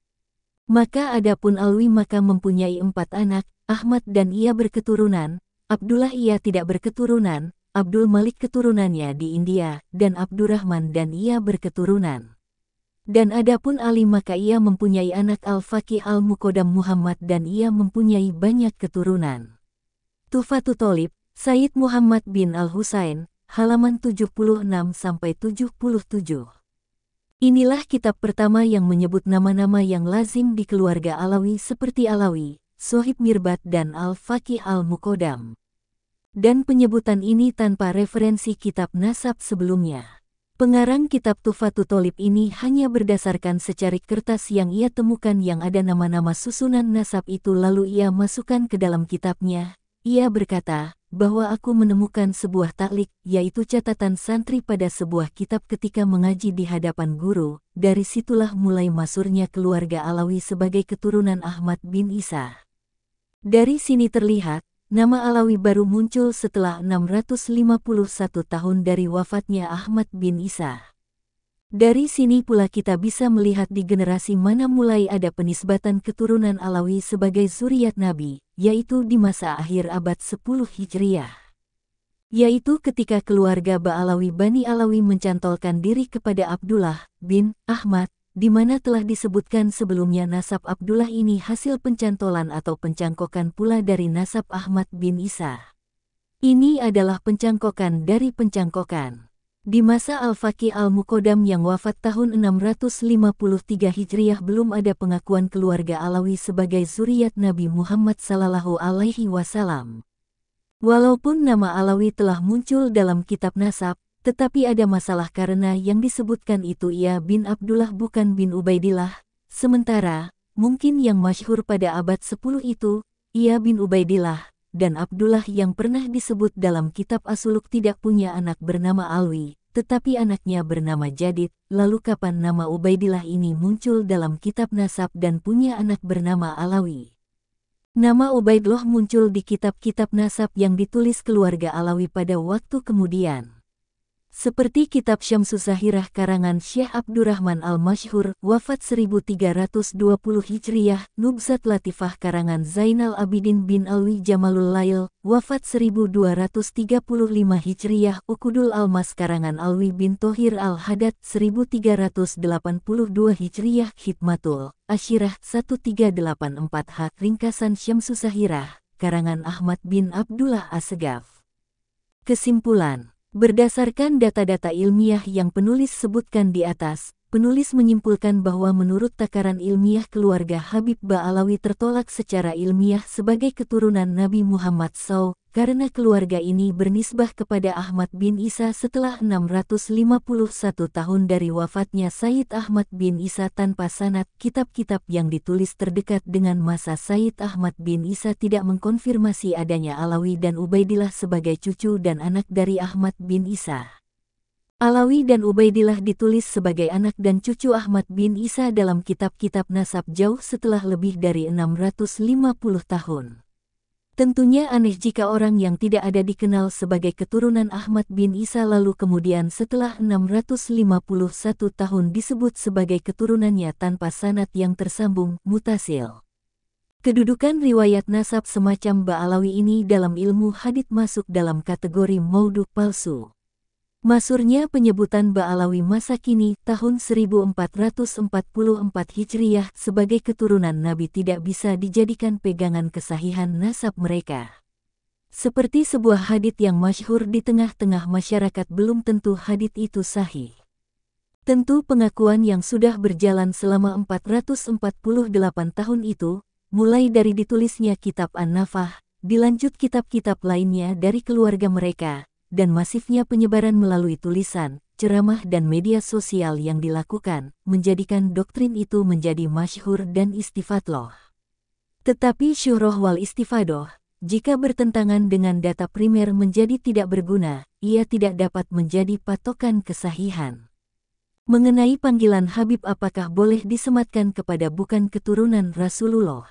Maka adapun Alwi maka mempunyai empat anak, Ahmad dan ia berketurunan, Abdullah ia tidak berketurunan, Abdul Malik keturunannya di India, dan Abdurrahman dan ia berketurunan. Dan adapun Ali maka ia mempunyai anak Al-Faqih Al-Mukodam Muhammad dan ia mempunyai banyak keturunan. Tufatu Tolib, Said Muhammad bin Al-Husain, halaman 76-77. Inilah kitab pertama yang menyebut nama-nama yang lazim di keluarga Alawi seperti Alawi, Sohib Mirbat dan Al-Faqih Al-Mukodam dan penyebutan ini tanpa referensi kitab nasab sebelumnya. Pengarang kitab Tufatu Tolib ini hanya berdasarkan secarik kertas yang ia temukan yang ada nama-nama susunan nasab itu lalu ia masukkan ke dalam kitabnya. Ia berkata, bahwa aku menemukan sebuah taklik, yaitu catatan santri pada sebuah kitab ketika mengaji di hadapan guru, dari situlah mulai masurnya keluarga Alawi sebagai keturunan Ahmad bin Isa. Dari sini terlihat, Nama Alawi baru muncul setelah 651 tahun dari wafatnya Ahmad bin Isa. Dari sini pula kita bisa melihat di generasi mana mulai ada penisbatan keturunan Alawi sebagai zuriat Nabi, yaitu di masa akhir abad 10 Hijriah. Yaitu ketika keluarga Ba'alawi Bani Alawi mencantolkan diri kepada Abdullah bin Ahmad di mana telah disebutkan sebelumnya nasab Abdullah ini hasil pencantolan atau pencangkokan pula dari nasab Ahmad bin Isa. Ini adalah pencangkokan dari pencangkokan. Di masa Al-Faqih Al-Mukodam yang wafat tahun 653 Hijriah belum ada pengakuan keluarga Alawi sebagai zuriat Nabi Muhammad Sallallahu Alaihi Wasallam. Walaupun nama Alawi telah muncul dalam kitab nasab, tetapi ada masalah karena yang disebutkan itu ia bin Abdullah bukan bin Ubaidillah, sementara, mungkin yang masyhur pada abad 10 itu, ia bin Ubaidillah, dan Abdullah yang pernah disebut dalam kitab Asuluk tidak punya anak bernama Alwi, tetapi anaknya bernama Jadid, lalu kapan nama Ubaidillah ini muncul dalam kitab Nasab dan punya anak bernama Alawi. Nama Ubaidullah muncul di kitab-kitab nasab yang ditulis keluarga Alawi pada waktu kemudian. Seperti kitab Syamsu Zahirah karangan Syekh Abdurrahman Al-Mashhur, wafat 1320 Hijriyah, Nubzat Latifah karangan Zainal Abidin bin Alwi Jamalul Lail, wafat 1235 Hijriyah, Ukudul Almas karangan Alwi bin Tohir Al-Hadad, 1382 Hijriyah, Hikmatul, Ashirah 1384 H, Ringkasan Syamsu Zahirah, karangan Ahmad bin Abdullah Asegaf. Kesimpulan Berdasarkan data-data ilmiah yang penulis sebutkan di atas, penulis menyimpulkan bahwa menurut takaran ilmiah keluarga Habib Ba'alawi tertolak secara ilmiah sebagai keturunan Nabi Muhammad SAW karena keluarga ini bernisbah kepada Ahmad bin Isa setelah 651 tahun dari wafatnya Said Ahmad bin Isa tanpa sanat kitab-kitab yang ditulis terdekat dengan masa Said Ahmad bin Isa tidak mengkonfirmasi adanya Alawi dan Ubaidillah sebagai cucu dan anak dari Ahmad bin Isa. Alawi dan Ubaidillah ditulis sebagai anak dan cucu Ahmad bin Isa dalam kitab-kitab nasab jauh setelah lebih dari 650 tahun. Tentunya aneh jika orang yang tidak ada dikenal sebagai keturunan Ahmad bin Isa lalu kemudian setelah 651 tahun disebut sebagai keturunannya tanpa sanat yang tersambung, mutasil. Kedudukan riwayat nasab semacam Ba'alawi ini dalam ilmu hadith masuk dalam kategori mauduk palsu. Masurnya penyebutan Ba'alawi masa kini tahun 1444 Hijriyah sebagai keturunan Nabi tidak bisa dijadikan pegangan kesahihan nasab mereka. Seperti sebuah hadit yang masyhur di tengah-tengah masyarakat belum tentu hadit itu sahih. Tentu pengakuan yang sudah berjalan selama 448 tahun itu, mulai dari ditulisnya kitab An-Nafah, dilanjut kitab-kitab lainnya dari keluarga mereka, dan masifnya penyebaran melalui tulisan, ceramah dan media sosial yang dilakukan, menjadikan doktrin itu menjadi masyhur dan istifadloh. Tetapi syuroh wal istifadoh, jika bertentangan dengan data primer menjadi tidak berguna, ia tidak dapat menjadi patokan kesahihan. Mengenai panggilan Habib apakah boleh disematkan kepada bukan keturunan Rasulullah?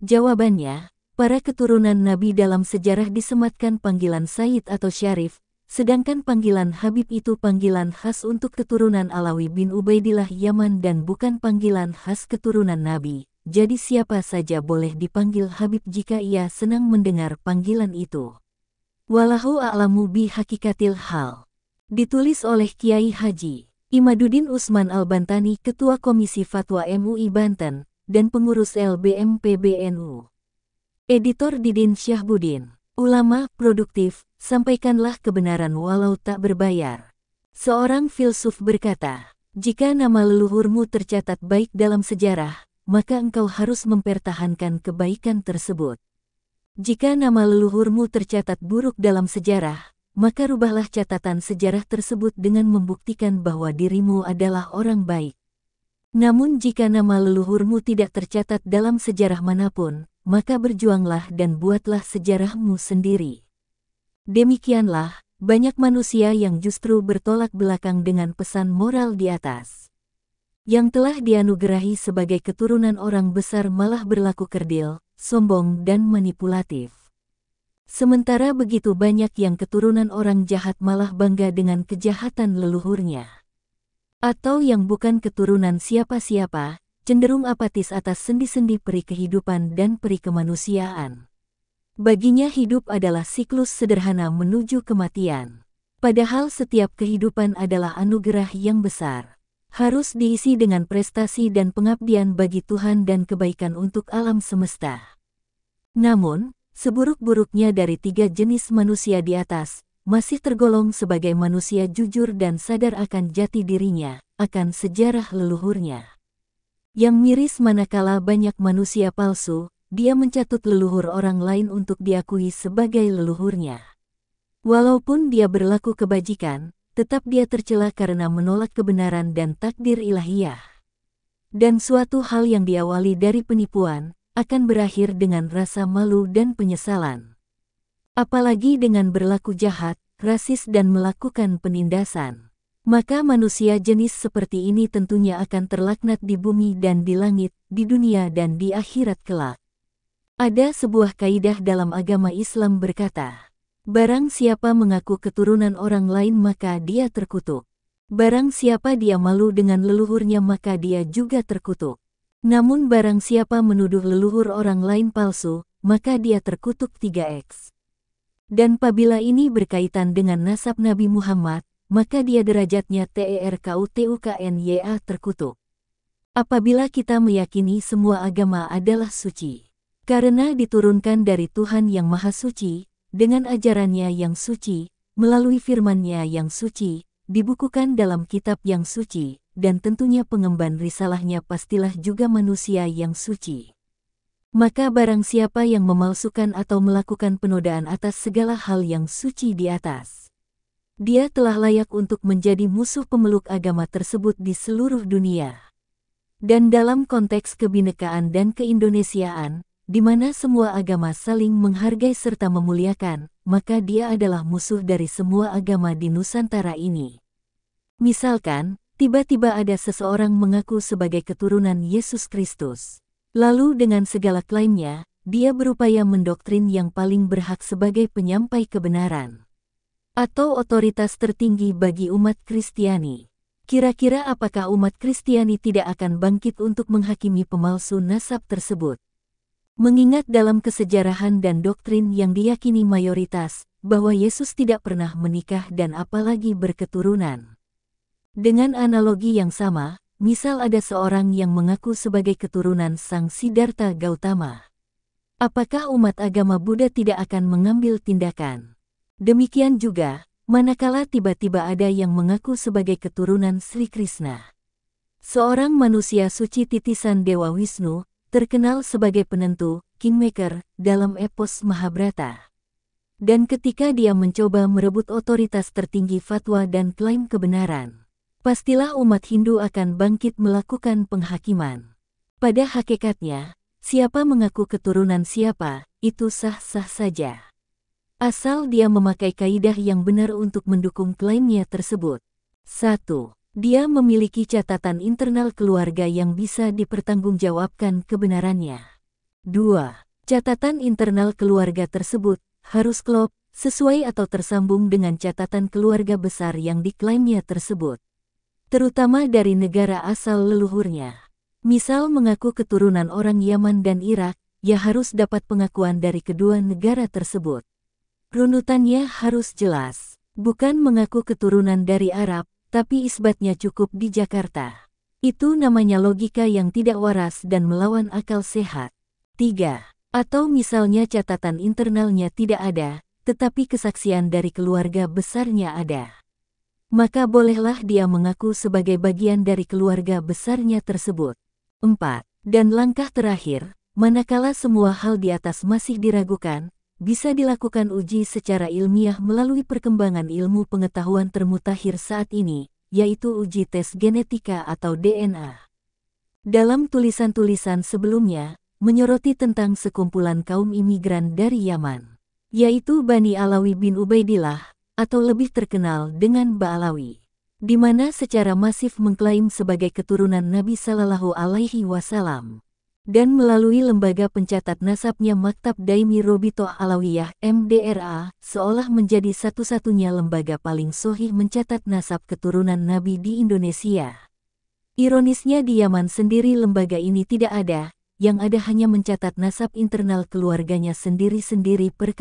Jawabannya, Para keturunan Nabi dalam sejarah disematkan panggilan Said atau Syarif, sedangkan panggilan Habib itu panggilan khas untuk keturunan Alawi bin Ubaidillah Yaman dan bukan panggilan khas keturunan Nabi. Jadi siapa saja boleh dipanggil Habib jika ia senang mendengar panggilan itu. Walahu a'lamu bi hakikatil hal. Ditulis oleh Kiai Haji Imaduddin Usman Al-Bantani Ketua Komisi Fatwa MUI Banten dan pengurus LBMPBNU. Editor Didin Syahbudin, ulama produktif, sampaikanlah kebenaran walau tak berbayar. Seorang filsuf berkata, jika nama leluhurmu tercatat baik dalam sejarah, maka engkau harus mempertahankan kebaikan tersebut. Jika nama leluhurmu tercatat buruk dalam sejarah, maka rubahlah catatan sejarah tersebut dengan membuktikan bahwa dirimu adalah orang baik. Namun jika nama leluhurmu tidak tercatat dalam sejarah manapun, maka berjuanglah dan buatlah sejarahmu sendiri. Demikianlah, banyak manusia yang justru bertolak belakang dengan pesan moral di atas. Yang telah dianugerahi sebagai keturunan orang besar malah berlaku kerdil, sombong dan manipulatif. Sementara begitu banyak yang keturunan orang jahat malah bangga dengan kejahatan leluhurnya atau yang bukan keturunan siapa-siapa, cenderung apatis atas sendi-sendi peri kehidupan dan peri kemanusiaan. Baginya hidup adalah siklus sederhana menuju kematian. Padahal setiap kehidupan adalah anugerah yang besar. Harus diisi dengan prestasi dan pengabdian bagi Tuhan dan kebaikan untuk alam semesta. Namun, seburuk-buruknya dari tiga jenis manusia di atas, masih tergolong sebagai manusia jujur dan sadar akan jati dirinya, akan sejarah leluhurnya. Yang miris manakala banyak manusia palsu, dia mencatut leluhur orang lain untuk diakui sebagai leluhurnya. Walaupun dia berlaku kebajikan, tetap dia tercela karena menolak kebenaran dan takdir ilahiyah. Dan suatu hal yang diawali dari penipuan, akan berakhir dengan rasa malu dan penyesalan. Apalagi dengan berlaku jahat, rasis dan melakukan penindasan. Maka manusia jenis seperti ini tentunya akan terlaknat di bumi dan di langit, di dunia dan di akhirat kelak. Ada sebuah kaidah dalam agama Islam berkata, Barang siapa mengaku keturunan orang lain maka dia terkutuk. Barang siapa dia malu dengan leluhurnya maka dia juga terkutuk. Namun barang siapa menuduh leluhur orang lain palsu, maka dia terkutuk 3x. Dan pabila ini berkaitan dengan nasab Nabi Muhammad, maka dia derajatnya TERKUTUKNYA terkutuk. Apabila kita meyakini semua agama adalah suci, karena diturunkan dari Tuhan yang Maha Suci, dengan ajarannya yang suci, melalui firmannya yang suci, dibukukan dalam kitab yang suci, dan tentunya pengemban risalahnya pastilah juga manusia yang suci. Maka barang siapa yang memalsukan atau melakukan penodaan atas segala hal yang suci di atas, dia telah layak untuk menjadi musuh pemeluk agama tersebut di seluruh dunia. Dan dalam konteks kebinekaan dan keindonesiaan, di mana semua agama saling menghargai serta memuliakan, maka dia adalah musuh dari semua agama di Nusantara ini. Misalkan, tiba-tiba ada seseorang mengaku sebagai keturunan Yesus Kristus Lalu dengan segala klaimnya, dia berupaya mendoktrin yang paling berhak sebagai penyampai kebenaran atau otoritas tertinggi bagi umat Kristiani. Kira-kira apakah umat Kristiani tidak akan bangkit untuk menghakimi pemalsu nasab tersebut? Mengingat dalam kesejarahan dan doktrin yang diyakini mayoritas, bahwa Yesus tidak pernah menikah dan apalagi berketurunan. Dengan analogi yang sama, misal ada seorang yang mengaku sebagai keturunan sang Siddhartha Gautama. Apakah umat agama Buddha tidak akan mengambil tindakan? Demikian juga, manakala tiba-tiba ada yang mengaku sebagai keturunan Sri Krishna. Seorang manusia suci titisan Dewa Wisnu, terkenal sebagai penentu, kingmaker, dalam epos Mahabharata. Dan ketika dia mencoba merebut otoritas tertinggi fatwa dan klaim kebenaran, pastilah umat Hindu akan bangkit melakukan penghakiman. Pada hakikatnya, siapa mengaku keturunan siapa, itu sah-sah saja. Asal dia memakai kaidah yang benar untuk mendukung klaimnya tersebut. Satu, Dia memiliki catatan internal keluarga yang bisa dipertanggungjawabkan kebenarannya. Dua, Catatan internal keluarga tersebut harus klop, sesuai atau tersambung dengan catatan keluarga besar yang diklaimnya tersebut terutama dari negara asal leluhurnya. Misal mengaku keturunan orang Yaman dan Irak, ya harus dapat pengakuan dari kedua negara tersebut. Runutannya harus jelas, bukan mengaku keturunan dari Arab, tapi isbatnya cukup di Jakarta. Itu namanya logika yang tidak waras dan melawan akal sehat. 3. Atau misalnya catatan internalnya tidak ada, tetapi kesaksian dari keluarga besarnya ada maka bolehlah dia mengaku sebagai bagian dari keluarga besarnya tersebut. 4. Dan langkah terakhir, manakala semua hal di atas masih diragukan, bisa dilakukan uji secara ilmiah melalui perkembangan ilmu pengetahuan termutakhir saat ini, yaitu uji tes genetika atau DNA. Dalam tulisan-tulisan sebelumnya, menyoroti tentang sekumpulan kaum imigran dari Yaman, yaitu Bani Alawi bin Ubaidillah, atau lebih terkenal dengan Ba'alawi, di mana secara masif mengklaim sebagai keturunan Nabi Shallallahu Alaihi Wasallam. Dan melalui lembaga pencatat nasabnya Maktab Daimi Robito Alawiyah MDRA, seolah menjadi satu-satunya lembaga paling sohih mencatat nasab keturunan Nabi di Indonesia. Ironisnya di Yaman sendiri lembaga ini tidak ada, yang ada hanya mencatat nasab internal keluarganya sendiri-sendiri per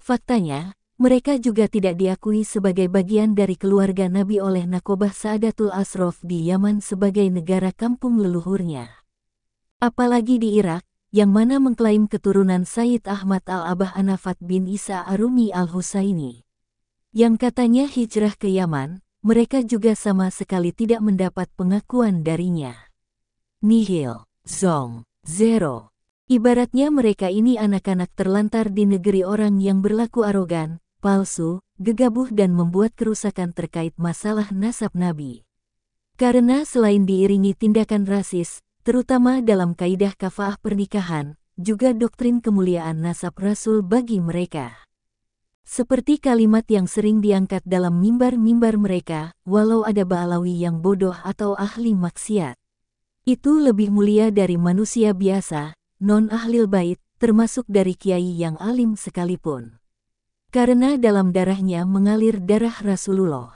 Faktanya, mereka juga tidak diakui sebagai bagian dari keluarga Nabi oleh Nakobah Saadatul Asrof di Yaman sebagai negara kampung leluhurnya. Apalagi di Irak, yang mana mengklaim keturunan Said Ahmad Al-Abah Anafat bin Isa Arumi Al-Husaini. Yang katanya hijrah ke Yaman, mereka juga sama sekali tidak mendapat pengakuan darinya. Nihil, Zong, Zero. Ibaratnya mereka ini anak-anak terlantar di negeri orang yang berlaku arogan, palsu, gegabah dan membuat kerusakan terkait masalah nasab Nabi. Karena selain diiringi tindakan rasis, terutama dalam kaidah kafah pernikahan, juga doktrin kemuliaan nasab Rasul bagi mereka. Seperti kalimat yang sering diangkat dalam mimbar-mimbar mereka, walau ada ba'alawi yang bodoh atau ahli maksiat. Itu lebih mulia dari manusia biasa, non-ahlil bait, termasuk dari kiai yang alim sekalipun. Karena dalam darahnya mengalir darah Rasulullah.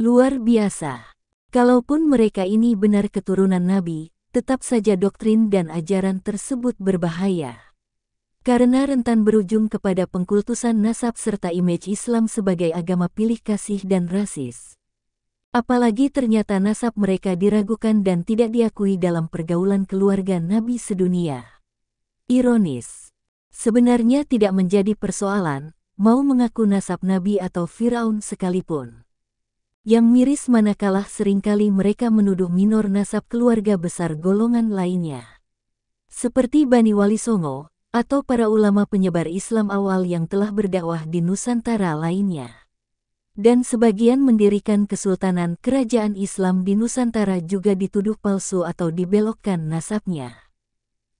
Luar biasa. Kalaupun mereka ini benar keturunan Nabi, tetap saja doktrin dan ajaran tersebut berbahaya. Karena rentan berujung kepada pengkultusan nasab serta image Islam sebagai agama pilih kasih dan rasis. Apalagi ternyata nasab mereka diragukan dan tidak diakui dalam pergaulan keluarga Nabi sedunia. Ironis. Sebenarnya tidak menjadi persoalan, mau mengaku nasab Nabi atau Firaun sekalipun. Yang miris manakalah seringkali mereka menuduh minor nasab keluarga besar golongan lainnya. Seperti Bani Wali Songo, atau para ulama penyebar Islam awal yang telah berdakwah di Nusantara lainnya. Dan sebagian mendirikan kesultanan kerajaan Islam di Nusantara juga dituduh palsu atau dibelokkan nasabnya.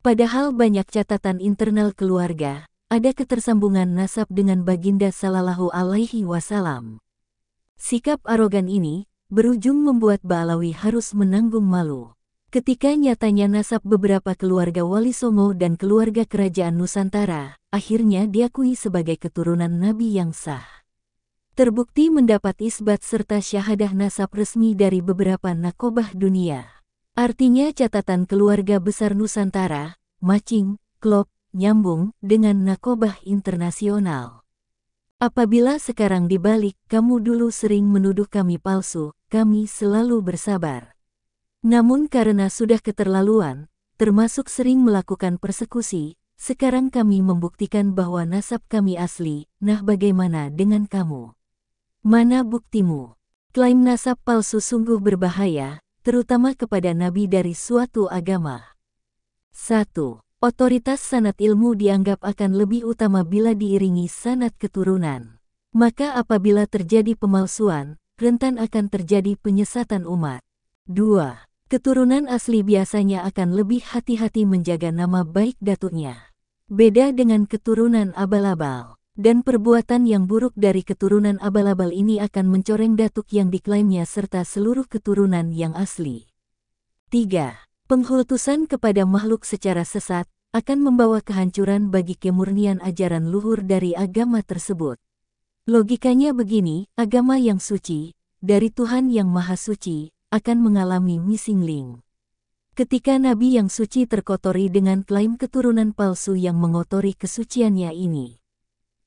Padahal banyak catatan internal keluarga, ada ketersambungan nasab dengan Baginda Sallallahu Alaihi Wasallam. Sikap arogan ini berujung membuat Ba'alawi harus menanggung malu. Ketika nyatanya nasab beberapa keluarga Wali Songo dan keluarga kerajaan Nusantara, akhirnya diakui sebagai keturunan Nabi yang sah. Terbukti mendapat isbat serta syahadah nasab resmi dari beberapa nakobah dunia. Artinya catatan keluarga besar Nusantara, Macing, Klop, nyambung dengan nakobah internasional. Apabila sekarang dibalik, kamu dulu sering menuduh kami palsu, kami selalu bersabar. Namun karena sudah keterlaluan, termasuk sering melakukan persekusi, sekarang kami membuktikan bahwa nasab kami asli, nah bagaimana dengan kamu? Mana buktimu? Klaim nasab palsu sungguh berbahaya, terutama kepada nabi dari suatu agama. 1. Otoritas sanat ilmu dianggap akan lebih utama bila diiringi sanat keturunan. Maka apabila terjadi pemalsuan, rentan akan terjadi penyesatan umat. 2. Keturunan asli biasanya akan lebih hati-hati menjaga nama baik datuknya. Beda dengan keturunan abal-abal, dan perbuatan yang buruk dari keturunan abal-abal ini akan mencoreng datuk yang diklaimnya serta seluruh keturunan yang asli. 3. Penghultusan kepada makhluk secara sesat akan membawa kehancuran bagi kemurnian ajaran luhur dari agama tersebut. Logikanya begini, agama yang suci, dari Tuhan yang Maha Suci, akan mengalami missing link. Ketika Nabi yang suci terkotori dengan klaim keturunan palsu yang mengotori kesuciannya ini.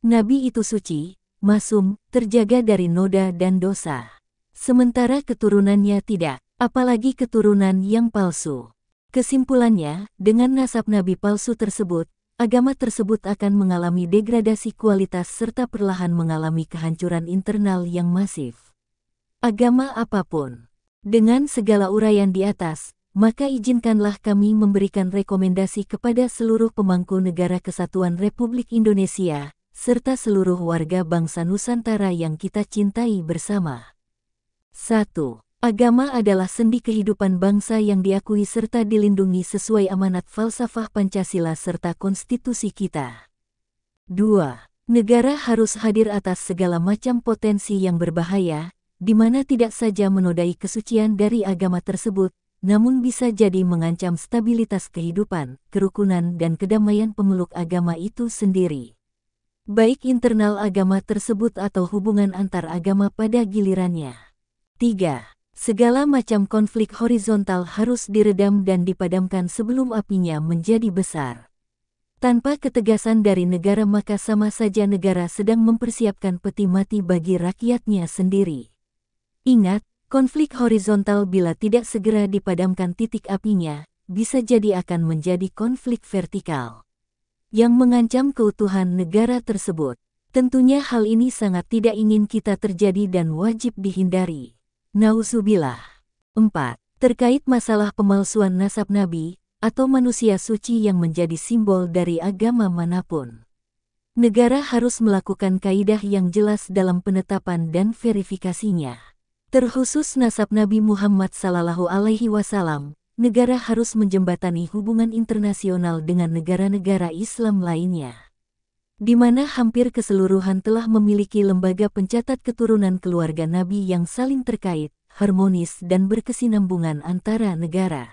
Nabi itu suci, masum, terjaga dari noda dan dosa. Sementara keturunannya tidak apalagi keturunan yang palsu. Kesimpulannya, dengan nasab nabi palsu tersebut, agama tersebut akan mengalami degradasi kualitas serta perlahan mengalami kehancuran internal yang masif. Agama apapun. Dengan segala uraian di atas, maka izinkanlah kami memberikan rekomendasi kepada seluruh pemangku negara kesatuan Republik Indonesia, serta seluruh warga bangsa Nusantara yang kita cintai bersama. 1. Agama adalah sendi kehidupan bangsa yang diakui serta dilindungi sesuai amanat falsafah Pancasila serta konstitusi kita. 2. Negara harus hadir atas segala macam potensi yang berbahaya, di mana tidak saja menodai kesucian dari agama tersebut, namun bisa jadi mengancam stabilitas kehidupan, kerukunan dan kedamaian pemeluk agama itu sendiri. Baik internal agama tersebut atau hubungan antar agama pada gilirannya. 3. Segala macam konflik horizontal harus diredam dan dipadamkan sebelum apinya menjadi besar. Tanpa ketegasan dari negara maka sama saja negara sedang mempersiapkan peti mati bagi rakyatnya sendiri. Ingat, konflik horizontal bila tidak segera dipadamkan titik apinya, bisa jadi akan menjadi konflik vertikal yang mengancam keutuhan negara tersebut. Tentunya hal ini sangat tidak ingin kita terjadi dan wajib dihindari. Nauzubillah. 4. Terkait masalah pemalsuan nasab Nabi, atau manusia suci yang menjadi simbol dari agama manapun. Negara harus melakukan kaidah yang jelas dalam penetapan dan verifikasinya. Terkhusus nasab Nabi Muhammad Sallallahu Alaihi Wasallam, negara harus menjembatani hubungan internasional dengan negara-negara Islam lainnya di mana hampir keseluruhan telah memiliki lembaga pencatat keturunan keluarga Nabi yang saling terkait, harmonis dan berkesinambungan antara negara.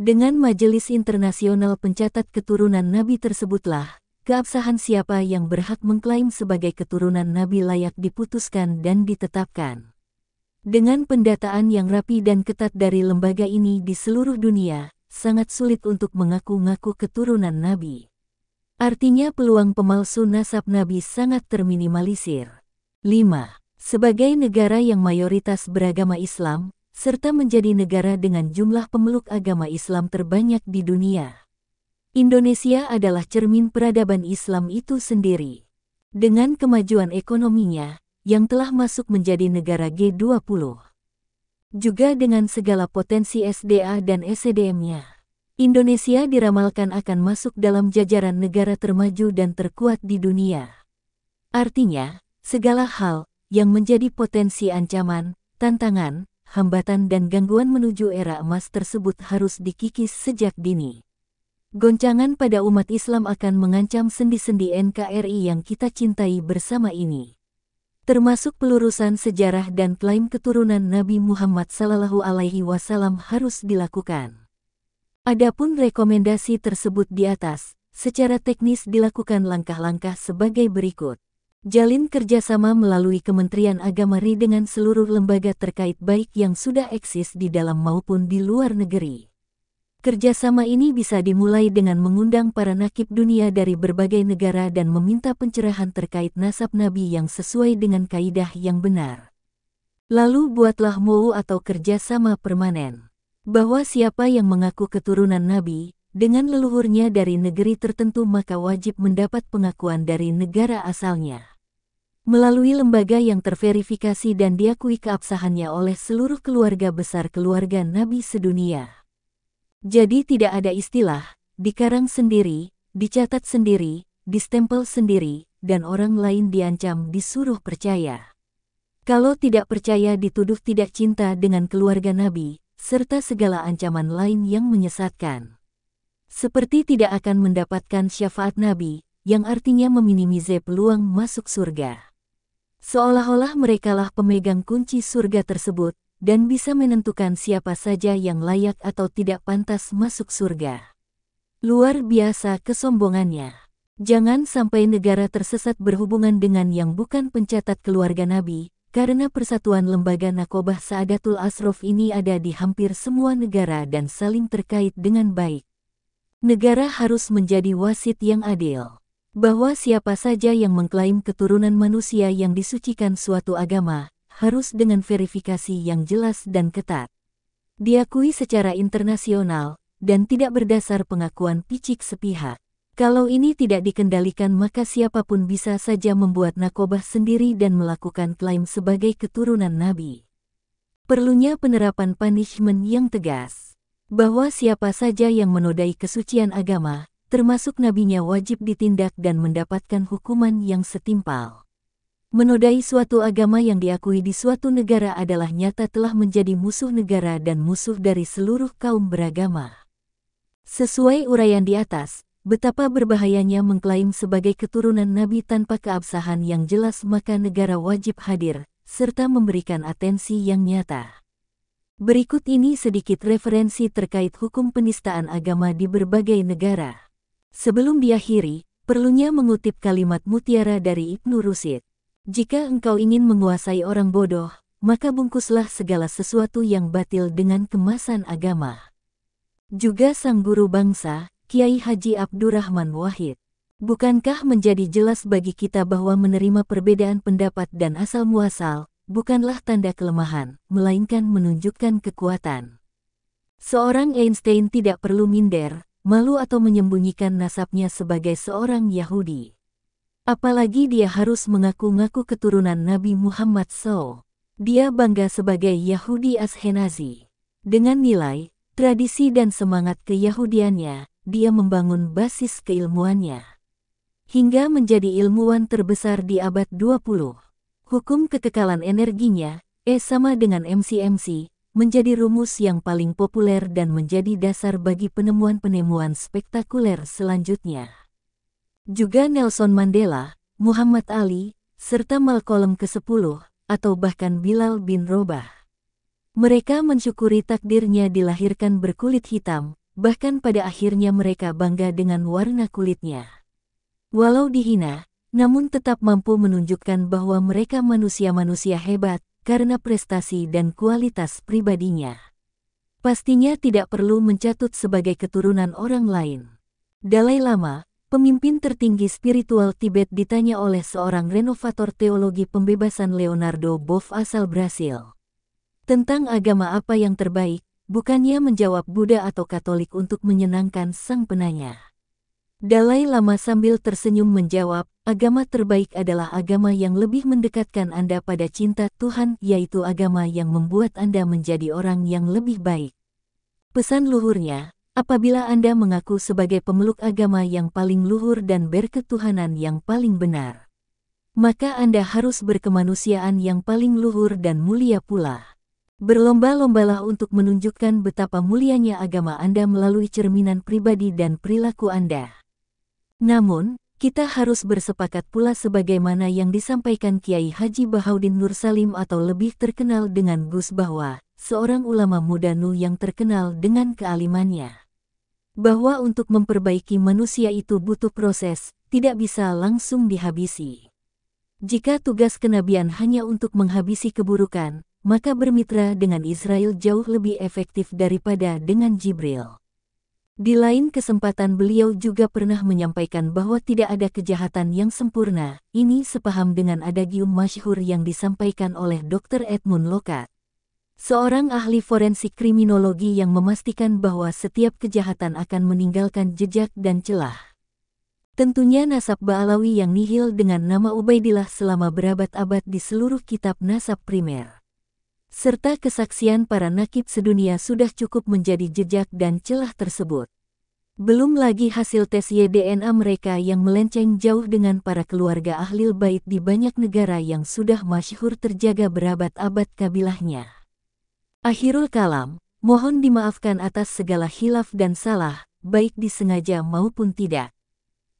Dengan Majelis Internasional Pencatat Keturunan Nabi tersebutlah, keabsahan siapa yang berhak mengklaim sebagai keturunan Nabi layak diputuskan dan ditetapkan. Dengan pendataan yang rapi dan ketat dari lembaga ini di seluruh dunia, sangat sulit untuk mengaku-ngaku keturunan Nabi. Artinya peluang pemalsu nasab Nabi sangat terminimalisir. 5. Sebagai negara yang mayoritas beragama Islam, serta menjadi negara dengan jumlah pemeluk agama Islam terbanyak di dunia. Indonesia adalah cermin peradaban Islam itu sendiri. Dengan kemajuan ekonominya, yang telah masuk menjadi negara G20. Juga dengan segala potensi SDA dan SDM-nya. Indonesia diramalkan akan masuk dalam jajaran negara termaju dan terkuat di dunia. Artinya, segala hal yang menjadi potensi ancaman, tantangan, hambatan dan gangguan menuju era emas tersebut harus dikikis sejak dini. Goncangan pada umat Islam akan mengancam sendi-sendi NKRI yang kita cintai bersama ini. Termasuk pelurusan sejarah dan klaim keturunan Nabi Muhammad Sallallahu Alaihi Wasallam harus dilakukan. Adapun rekomendasi tersebut di atas, secara teknis dilakukan langkah-langkah sebagai berikut. Jalin kerjasama melalui Kementerian Agama RI dengan seluruh lembaga terkait baik yang sudah eksis di dalam maupun di luar negeri. Kerjasama ini bisa dimulai dengan mengundang para nakib dunia dari berbagai negara dan meminta pencerahan terkait nasab Nabi yang sesuai dengan kaidah yang benar. Lalu buatlah MOU atau kerjasama permanen bahwa siapa yang mengaku keturunan Nabi, dengan leluhurnya dari negeri tertentu maka wajib mendapat pengakuan dari negara asalnya. Melalui lembaga yang terverifikasi dan diakui keabsahannya oleh seluruh keluarga besar keluarga Nabi sedunia. Jadi tidak ada istilah, dikarang sendiri, dicatat sendiri, distempel sendiri, dan orang lain diancam disuruh percaya. Kalau tidak percaya dituduh tidak cinta dengan keluarga Nabi, serta segala ancaman lain yang menyesatkan. Seperti tidak akan mendapatkan syafaat Nabi, yang artinya meminimize peluang masuk surga. Seolah-olah merekalah pemegang kunci surga tersebut, dan bisa menentukan siapa saja yang layak atau tidak pantas masuk surga. Luar biasa kesombongannya. Jangan sampai negara tersesat berhubungan dengan yang bukan pencatat keluarga Nabi, karena persatuan lembaga nakobah Saadatul Asrof ini ada di hampir semua negara dan saling terkait dengan baik. Negara harus menjadi wasit yang adil. Bahwa siapa saja yang mengklaim keturunan manusia yang disucikan suatu agama, harus dengan verifikasi yang jelas dan ketat. Diakui secara internasional, dan tidak berdasar pengakuan picik sepihak. Kalau ini tidak dikendalikan maka siapapun bisa saja membuat nakobah sendiri dan melakukan klaim sebagai keturunan Nabi. Perlunya penerapan punishment yang tegas, bahwa siapa saja yang menodai kesucian agama, termasuk nabinya wajib ditindak dan mendapatkan hukuman yang setimpal. Menodai suatu agama yang diakui di suatu negara adalah nyata telah menjadi musuh negara dan musuh dari seluruh kaum beragama. Sesuai uraian di atas, Betapa berbahayanya mengklaim sebagai keturunan Nabi tanpa keabsahan yang jelas maka negara wajib hadir, serta memberikan atensi yang nyata. Berikut ini sedikit referensi terkait hukum penistaan agama di berbagai negara. Sebelum diakhiri, perlunya mengutip kalimat mutiara dari Ibnu Rusid. Jika engkau ingin menguasai orang bodoh, maka bungkuslah segala sesuatu yang batil dengan kemasan agama. Juga sang guru bangsa, Kiai Haji Abdurrahman Wahid. Bukankah menjadi jelas bagi kita bahwa menerima perbedaan pendapat dan asal muasal bukanlah tanda kelemahan, melainkan menunjukkan kekuatan. Seorang Einstein tidak perlu minder, malu atau menyembunyikan nasabnya sebagai seorang Yahudi. Apalagi dia harus mengaku-ngaku keturunan Nabi Muhammad SAW. Dia bangga sebagai Yahudi Ashenazi. Dengan nilai, tradisi dan semangat keyahudiannya, dia membangun basis keilmuannya. Hingga menjadi ilmuwan terbesar di abad 20. Hukum kekekalan energinya, E sama dengan MCMC, menjadi rumus yang paling populer dan menjadi dasar bagi penemuan-penemuan spektakuler selanjutnya. Juga Nelson Mandela, Muhammad Ali, serta Malcolm ke-10, atau bahkan Bilal bin Robah. Mereka mensyukuri takdirnya dilahirkan berkulit hitam, bahkan pada akhirnya mereka bangga dengan warna kulitnya. Walau dihina, namun tetap mampu menunjukkan bahwa mereka manusia-manusia hebat karena prestasi dan kualitas pribadinya. Pastinya tidak perlu mencatut sebagai keturunan orang lain. Dalai Lama, pemimpin tertinggi spiritual Tibet ditanya oleh seorang renovator teologi pembebasan Leonardo Boff asal Brasil. Tentang agama apa yang terbaik, bukannya menjawab Buddha atau Katolik untuk menyenangkan sang penanya. Dalai Lama sambil tersenyum menjawab, agama terbaik adalah agama yang lebih mendekatkan Anda pada cinta Tuhan, yaitu agama yang membuat Anda menjadi orang yang lebih baik. Pesan luhurnya, apabila Anda mengaku sebagai pemeluk agama yang paling luhur dan berketuhanan yang paling benar, maka Anda harus berkemanusiaan yang paling luhur dan mulia pula. Berlomba-lombalah untuk menunjukkan betapa mulianya agama Anda melalui cerminan pribadi dan perilaku Anda. Namun, kita harus bersepakat pula sebagaimana yang disampaikan Kiai Haji Bahaudin Nur Salim atau lebih terkenal dengan Gus bahwa, seorang ulama muda nu yang terkenal dengan kealimannya. Bahwa untuk memperbaiki manusia itu butuh proses, tidak bisa langsung dihabisi. Jika tugas kenabian hanya untuk menghabisi keburukan, maka bermitra dengan Israel jauh lebih efektif daripada dengan Jibril. Di lain kesempatan beliau juga pernah menyampaikan bahwa tidak ada kejahatan yang sempurna, ini sepaham dengan adagium masyhur yang disampaikan oleh Dr. Edmund Locat, Seorang ahli forensik kriminologi yang memastikan bahwa setiap kejahatan akan meninggalkan jejak dan celah. Tentunya nasab Ba'alawi yang nihil dengan nama Ubaidillah selama berabad-abad di seluruh kitab nasab primer serta kesaksian para nakib sedunia sudah cukup menjadi jejak dan celah tersebut. Belum lagi hasil tes YDNA mereka yang melenceng jauh dengan para keluarga ahlil bait di banyak negara yang sudah masyhur terjaga berabad-abad kabilahnya. Akhirul kalam, mohon dimaafkan atas segala hilaf dan salah, baik disengaja maupun tidak.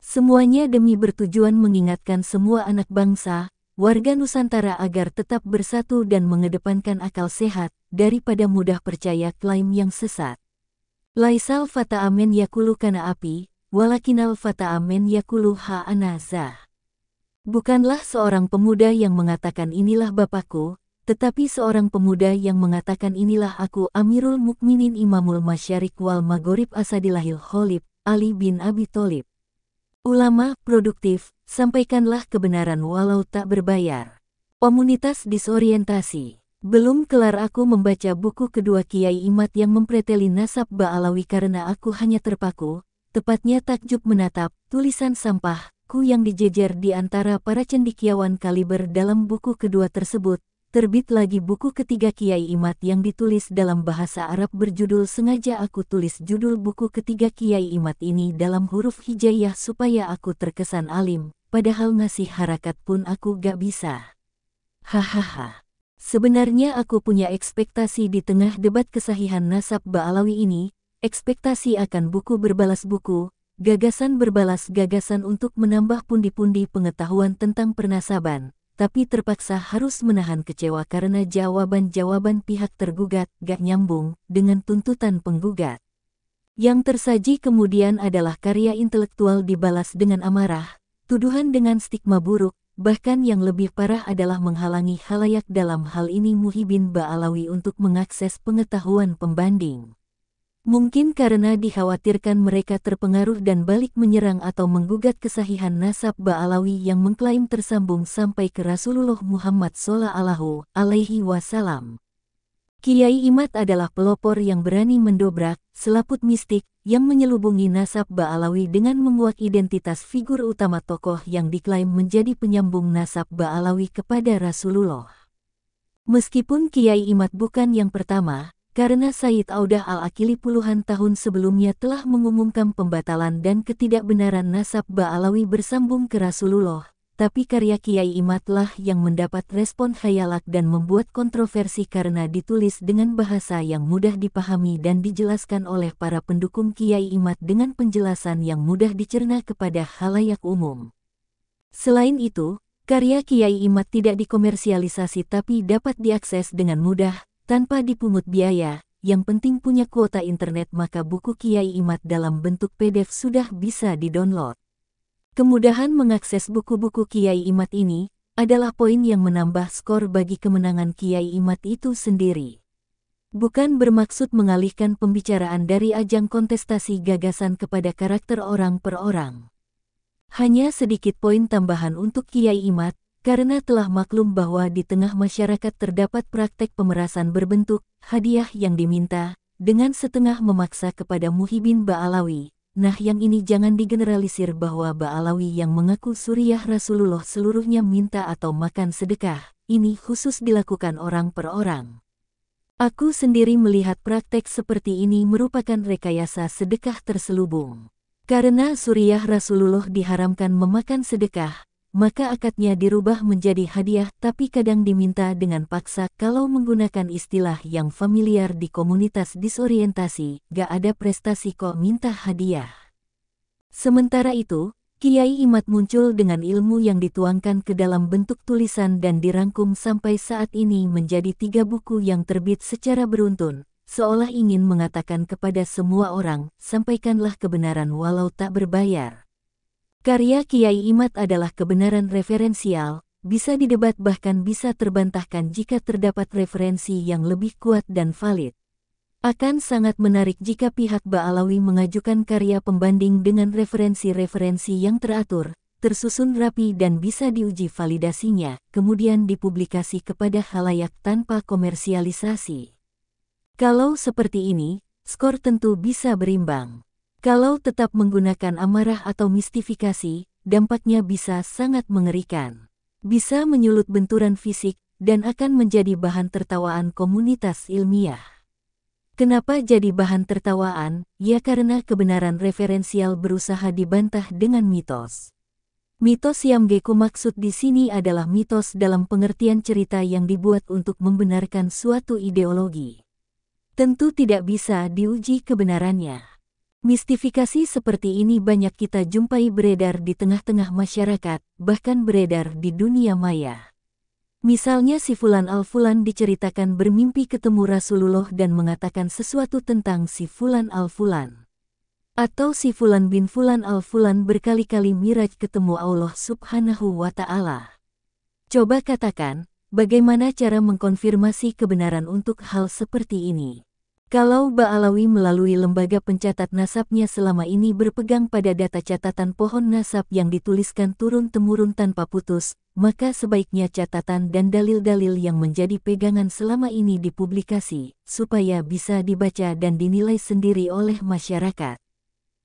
Semuanya demi bertujuan mengingatkan semua anak bangsa, warga Nusantara agar tetap bersatu dan mengedepankan akal sehat daripada mudah percaya klaim yang sesat. Laisal fata amen yakulu kana api, walakinal fata amen yakulu ha anazah. Bukanlah seorang pemuda yang mengatakan inilah bapakku, tetapi seorang pemuda yang mengatakan inilah aku Amirul Mukminin Imamul Masyarik wal Maghrib Asadilahil Kholib, Ali bin Abi Tholib. Ulama, produktif, sampaikanlah kebenaran walau tak berbayar. Komunitas disorientasi. Belum kelar aku membaca buku kedua Kiai Imat yang mempreteli nasab Ba'alawi karena aku hanya terpaku, tepatnya takjub menatap tulisan sampah ku yang dijejer di antara para cendikiawan kaliber dalam buku kedua tersebut, terbit lagi buku ketiga Kiai Imat yang ditulis dalam bahasa Arab berjudul Sengaja aku tulis judul buku ketiga Kiai Imat ini dalam huruf hijaiyah supaya aku terkesan alim, padahal ngasih harakat pun aku gak bisa. Hahaha. Sebenarnya aku punya ekspektasi di tengah debat kesahihan nasab Ba'alawi ini, ekspektasi akan buku berbalas buku, gagasan berbalas gagasan untuk menambah pundi-pundi pengetahuan tentang pernasaban, tapi terpaksa harus menahan kecewa karena jawaban-jawaban pihak tergugat gak nyambung dengan tuntutan penggugat. Yang tersaji kemudian adalah karya intelektual dibalas dengan amarah, tuduhan dengan stigma buruk, bahkan yang lebih parah adalah menghalangi halayak dalam hal ini Muhibin Ba'alawi untuk mengakses pengetahuan pembanding. Mungkin karena dikhawatirkan mereka terpengaruh dan balik menyerang atau menggugat kesahihan nasab Ba'alawi yang mengklaim tersambung sampai ke Rasulullah Muhammad Sallallahu Alaihi Wasallam. Kiai Imat adalah pelopor yang berani mendobrak selaput mistik yang menyelubungi nasab Ba'alawi dengan menguak identitas figur utama tokoh yang diklaim menjadi penyambung nasab Ba'alawi kepada Rasulullah. Meskipun Kiai Imat bukan yang pertama, karena Said Audah Al-Akili puluhan tahun sebelumnya telah mengumumkan pembatalan dan ketidakbenaran nasab Ba'alawi bersambung ke Rasulullah, tapi karya Kiai Imatlah yang mendapat respon khayalak dan membuat kontroversi karena ditulis dengan bahasa yang mudah dipahami dan dijelaskan oleh para pendukung Kiai Imat dengan penjelasan yang mudah dicerna kepada halayak umum. Selain itu, karya Kiai Imat tidak dikomersialisasi tapi dapat diakses dengan mudah, tanpa dipungut biaya, yang penting punya kuota internet maka buku Kiai Imat dalam bentuk PDF sudah bisa didownload. Kemudahan mengakses buku-buku Kiai Imat ini adalah poin yang menambah skor bagi kemenangan Kiai Imat itu sendiri. Bukan bermaksud mengalihkan pembicaraan dari ajang kontestasi gagasan kepada karakter orang per orang. Hanya sedikit poin tambahan untuk Kiai Imat, karena telah maklum bahwa di tengah masyarakat terdapat praktek pemerasan berbentuk hadiah yang diminta, dengan setengah memaksa kepada Muhibin Ba'alawi. Nah yang ini jangan digeneralisir bahwa Ba'alawi yang mengaku suriah Rasulullah seluruhnya minta atau makan sedekah, ini khusus dilakukan orang per orang. Aku sendiri melihat praktek seperti ini merupakan rekayasa sedekah terselubung. Karena suriah Rasulullah diharamkan memakan sedekah, maka akadnya dirubah menjadi hadiah tapi kadang diminta dengan paksa kalau menggunakan istilah yang familiar di komunitas disorientasi, gak ada prestasi kok minta hadiah. Sementara itu, Kiai Imat muncul dengan ilmu yang dituangkan ke dalam bentuk tulisan dan dirangkum sampai saat ini menjadi tiga buku yang terbit secara beruntun, seolah ingin mengatakan kepada semua orang, sampaikanlah kebenaran walau tak berbayar. Karya Kiai Imat adalah kebenaran referensial, bisa didebat bahkan bisa terbantahkan jika terdapat referensi yang lebih kuat dan valid. Akan sangat menarik jika pihak Ba'alawi mengajukan karya pembanding dengan referensi-referensi yang teratur, tersusun rapi dan bisa diuji validasinya, kemudian dipublikasi kepada halayak tanpa komersialisasi. Kalau seperti ini, skor tentu bisa berimbang. Kalau tetap menggunakan amarah atau mistifikasi, dampaknya bisa sangat mengerikan. Bisa menyulut benturan fisik dan akan menjadi bahan tertawaan komunitas ilmiah. Kenapa jadi bahan tertawaan? Ya karena kebenaran referensial berusaha dibantah dengan mitos. Mitos yang Geku maksud di sini adalah mitos dalam pengertian cerita yang dibuat untuk membenarkan suatu ideologi. Tentu tidak bisa diuji kebenarannya. Mistifikasi seperti ini banyak kita jumpai beredar di tengah-tengah masyarakat, bahkan beredar di dunia maya. Misalnya si Fulan Al-Fulan diceritakan bermimpi ketemu Rasulullah dan mengatakan sesuatu tentang si Fulan Al-Fulan. Atau si Fulan bin Fulan Al-Fulan berkali-kali miraj ketemu Allah subhanahu wa ta'ala. Coba katakan, bagaimana cara mengkonfirmasi kebenaran untuk hal seperti ini? Kalau Ba'alawi melalui lembaga pencatat nasabnya selama ini berpegang pada data catatan pohon nasab yang dituliskan turun-temurun tanpa putus, maka sebaiknya catatan dan dalil-dalil yang menjadi pegangan selama ini dipublikasi, supaya bisa dibaca dan dinilai sendiri oleh masyarakat.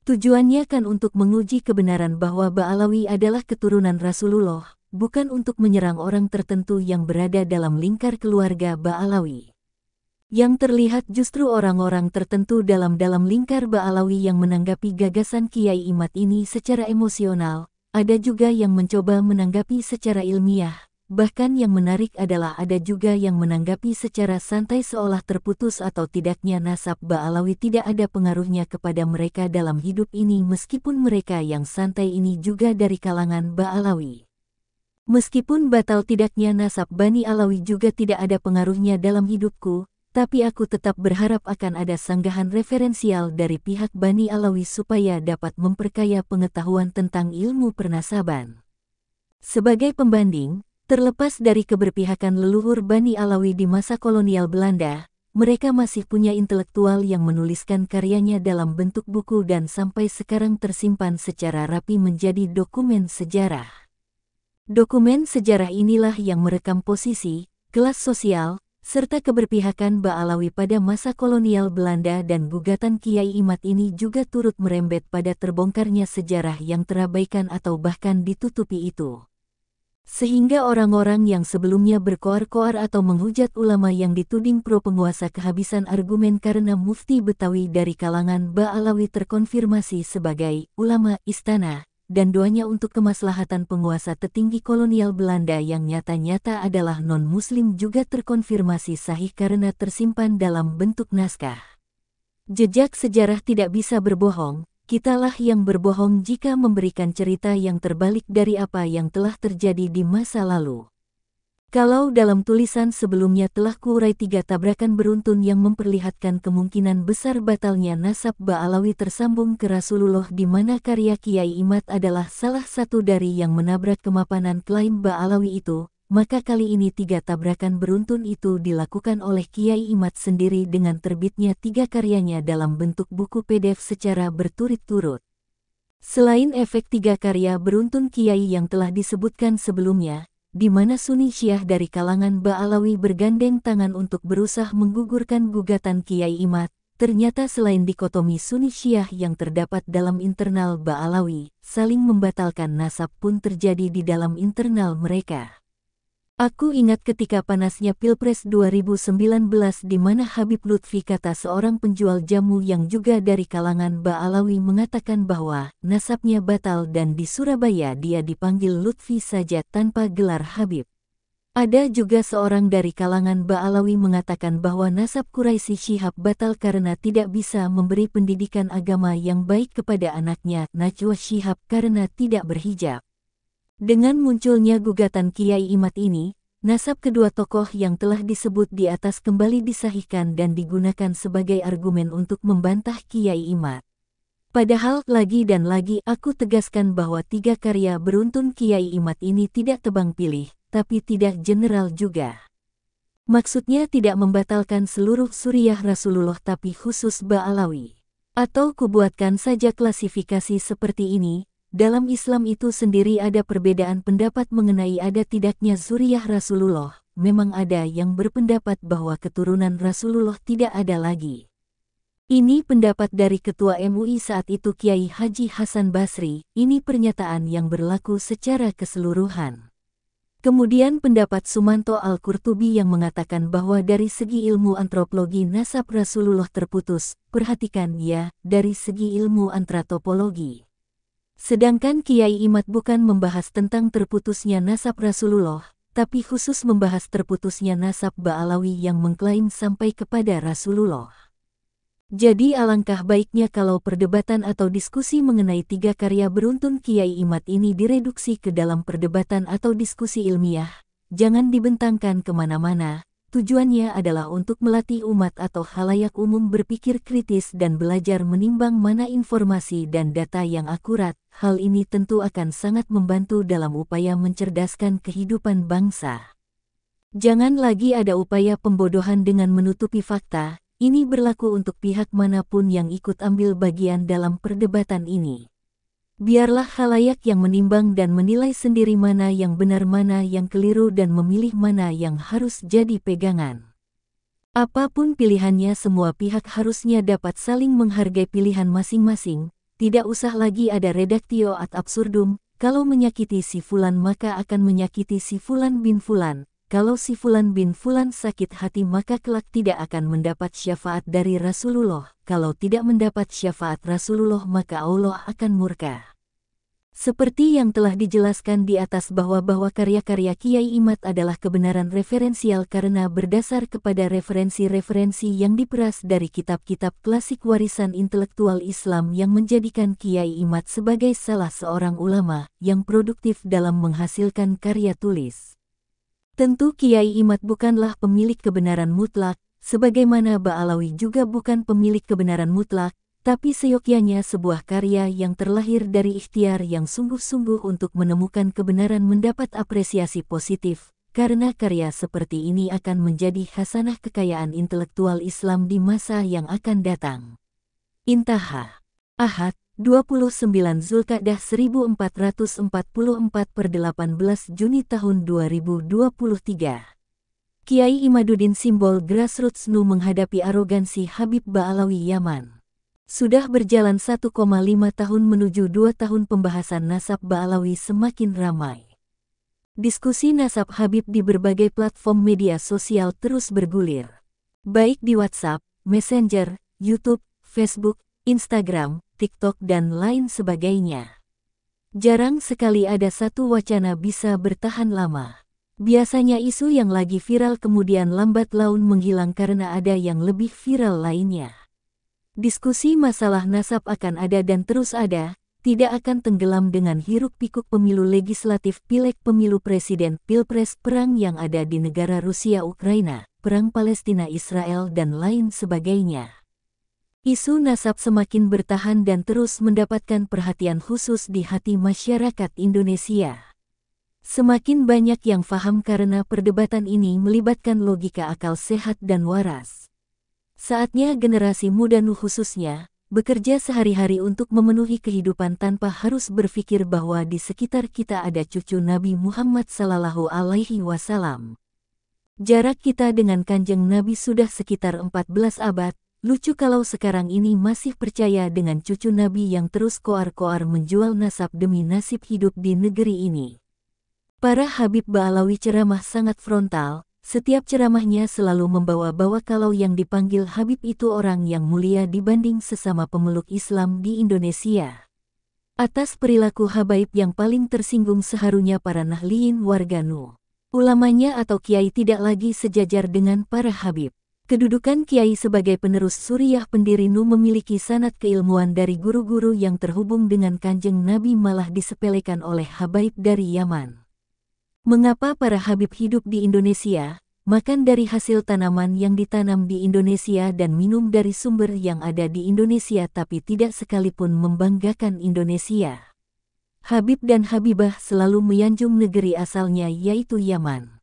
Tujuannya kan untuk menguji kebenaran bahwa Ba'alawi adalah keturunan Rasulullah, bukan untuk menyerang orang tertentu yang berada dalam lingkar keluarga Ba'alawi yang terlihat justru orang-orang tertentu dalam dalam lingkar Ba'alawi yang menanggapi gagasan Kiai Imat ini secara emosional, ada juga yang mencoba menanggapi secara ilmiah, bahkan yang menarik adalah ada juga yang menanggapi secara santai seolah terputus atau tidaknya nasab Ba'alawi tidak ada pengaruhnya kepada mereka dalam hidup ini meskipun mereka yang santai ini juga dari kalangan Ba'alawi. Meskipun batal tidaknya nasab Bani Alawi juga tidak ada pengaruhnya dalam hidupku, tapi aku tetap berharap akan ada sanggahan referensial dari pihak Bani Alawi supaya dapat memperkaya pengetahuan tentang ilmu pernasaban. Sebagai pembanding, terlepas dari keberpihakan leluhur Bani Alawi di masa kolonial Belanda, mereka masih punya intelektual yang menuliskan karyanya dalam bentuk buku dan sampai sekarang tersimpan secara rapi menjadi dokumen sejarah. Dokumen sejarah inilah yang merekam posisi, kelas sosial, serta keberpihakan Ba'alawi pada masa kolonial Belanda dan gugatan Kiai Imat ini juga turut merembet pada terbongkarnya sejarah yang terabaikan atau bahkan ditutupi itu. Sehingga orang-orang yang sebelumnya berkoar-koar atau menghujat ulama yang dituding pro penguasa kehabisan argumen karena mufti Betawi dari kalangan Ba'alawi terkonfirmasi sebagai ulama istana dan doanya untuk kemaslahatan penguasa tertinggi kolonial Belanda yang nyata-nyata adalah non-muslim juga terkonfirmasi sahih karena tersimpan dalam bentuk naskah. Jejak sejarah tidak bisa berbohong, kitalah yang berbohong jika memberikan cerita yang terbalik dari apa yang telah terjadi di masa lalu. Kalau dalam tulisan sebelumnya telah kuurai tiga tabrakan beruntun yang memperlihatkan kemungkinan besar batalnya nasab Ba'alawi tersambung ke Rasulullah di mana karya Kiai Imat adalah salah satu dari yang menabrak kemapanan klaim Ba'alawi itu, maka kali ini tiga tabrakan beruntun itu dilakukan oleh Kiai Imat sendiri dengan terbitnya tiga karyanya dalam bentuk buku PDF secara berturut-turut. Selain efek tiga karya beruntun Kiai yang telah disebutkan sebelumnya, di mana Sunni Syiah dari kalangan Ba'alawi bergandeng tangan untuk berusaha menggugurkan gugatan Kiai Imat, ternyata selain dikotomi Sunni Syiah yang terdapat dalam internal Ba'alawi, saling membatalkan nasab pun terjadi di dalam internal mereka. Aku ingat ketika panasnya Pilpres 2019 di mana Habib Lutfi kata seorang penjual jamu yang juga dari kalangan Ba'alawi mengatakan bahwa nasabnya batal dan di Surabaya dia dipanggil Lutfi saja tanpa gelar Habib. Ada juga seorang dari kalangan Ba'alawi mengatakan bahwa nasab Quraisy Syihab batal karena tidak bisa memberi pendidikan agama yang baik kepada anaknya Najwa Syihab karena tidak berhijab. Dengan munculnya gugatan Kiai Imat ini, nasab kedua tokoh yang telah disebut di atas kembali disahihkan dan digunakan sebagai argumen untuk membantah Kiai Imat. Padahal lagi dan lagi aku tegaskan bahwa tiga karya beruntun Kiai Imat ini tidak tebang pilih, tapi tidak general juga. Maksudnya tidak membatalkan seluruh suriah Rasulullah tapi khusus Ba'alawi. Atau kubuatkan saja klasifikasi seperti ini, dalam Islam itu sendiri ada perbedaan pendapat mengenai ada tidaknya zuriyah Rasulullah. Memang ada yang berpendapat bahwa keturunan Rasulullah tidak ada lagi. Ini pendapat dari Ketua MUI saat itu Kiai Haji Hasan Basri, ini pernyataan yang berlaku secara keseluruhan. Kemudian pendapat Sumanto Al-Qurtubi yang mengatakan bahwa dari segi ilmu antropologi nasab Rasulullah terputus, perhatikan ya, dari segi ilmu antropologi. Sedangkan Kiai Imat bukan membahas tentang terputusnya nasab Rasulullah, tapi khusus membahas terputusnya nasab Ba'alawi yang mengklaim sampai kepada Rasulullah. Jadi alangkah baiknya kalau perdebatan atau diskusi mengenai tiga karya beruntun Kiai Imat ini direduksi ke dalam perdebatan atau diskusi ilmiah, jangan dibentangkan kemana-mana, Tujuannya adalah untuk melatih umat atau halayak umum berpikir kritis dan belajar menimbang mana informasi dan data yang akurat. Hal ini tentu akan sangat membantu dalam upaya mencerdaskan kehidupan bangsa. Jangan lagi ada upaya pembodohan dengan menutupi fakta. Ini berlaku untuk pihak manapun yang ikut ambil bagian dalam perdebatan ini. Biarlah halayak yang menimbang dan menilai sendiri mana yang benar mana yang keliru dan memilih mana yang harus jadi pegangan. Apapun pilihannya semua pihak harusnya dapat saling menghargai pilihan masing-masing, tidak usah lagi ada redaktio ad absurdum, kalau menyakiti si Fulan maka akan menyakiti si Fulan bin Fulan, kalau si Fulan bin Fulan sakit hati maka kelak tidak akan mendapat syafaat dari Rasulullah, kalau tidak mendapat syafaat Rasulullah maka Allah akan murka. Seperti yang telah dijelaskan di atas bahwa bahwa karya-karya Kiai Imat adalah kebenaran referensial karena berdasar kepada referensi-referensi yang diperas dari kitab-kitab klasik warisan intelektual Islam yang menjadikan Kiai Imat sebagai salah seorang ulama yang produktif dalam menghasilkan karya tulis. Tentu Kiai Imat bukanlah pemilik kebenaran mutlak, sebagaimana Ba'alawi juga bukan pemilik kebenaran mutlak, tapi seyogyanya sebuah karya yang terlahir dari ikhtiar yang sungguh-sungguh untuk menemukan kebenaran mendapat apresiasi positif, karena karya seperti ini akan menjadi hasanah kekayaan intelektual Islam di masa yang akan datang. Intaha. Ahad. 29 Zulkadah 1444 per 18 Juni tahun 2023. Kiai Imaduddin Simbol Grassroots NU menghadapi arogansi Habib Ba'alawi Yaman. Sudah berjalan 1,5 tahun menuju 2 tahun pembahasan nasab Ba'alawi semakin ramai. Diskusi nasab Habib di berbagai platform media sosial terus bergulir. Baik di WhatsApp, Messenger, YouTube, Facebook, Instagram, TikTok dan lain sebagainya. Jarang sekali ada satu wacana bisa bertahan lama. Biasanya isu yang lagi viral kemudian lambat laun menghilang karena ada yang lebih viral lainnya. Diskusi masalah nasab akan ada dan terus ada, tidak akan tenggelam dengan hiruk-pikuk pemilu legislatif pilek pemilu presiden pilpres perang yang ada di negara Rusia-Ukraina, perang Palestina-Israel dan lain sebagainya. Isu nasab semakin bertahan dan terus mendapatkan perhatian khusus di hati masyarakat Indonesia. Semakin banyak yang faham karena perdebatan ini melibatkan logika akal sehat dan waras. Saatnya generasi muda khususnya, bekerja sehari-hari untuk memenuhi kehidupan tanpa harus berpikir bahwa di sekitar kita ada cucu Nabi Muhammad Sallallahu Alaihi Wasallam. Jarak kita dengan kanjeng Nabi sudah sekitar 14 abad, Lucu kalau sekarang ini masih percaya dengan cucu Nabi yang terus koar-koar menjual nasab demi nasib hidup di negeri ini. Para Habib Ba'alawi ceramah sangat frontal, setiap ceramahnya selalu membawa-bawa kalau yang dipanggil Habib itu orang yang mulia dibanding sesama pemeluk Islam di Indonesia. Atas perilaku Habib yang paling tersinggung seharunya para Nahliin warga Nu. Ulamanya atau Kiai tidak lagi sejajar dengan para Habib. Kedudukan Kiai sebagai penerus Suriah pendiri Nu memiliki sanat keilmuan dari guru-guru yang terhubung dengan kanjeng Nabi malah disepelekan oleh Habaib dari Yaman. Mengapa para Habib hidup di Indonesia, makan dari hasil tanaman yang ditanam di Indonesia dan minum dari sumber yang ada di Indonesia tapi tidak sekalipun membanggakan Indonesia? Habib dan Habibah selalu menyanjung negeri asalnya yaitu Yaman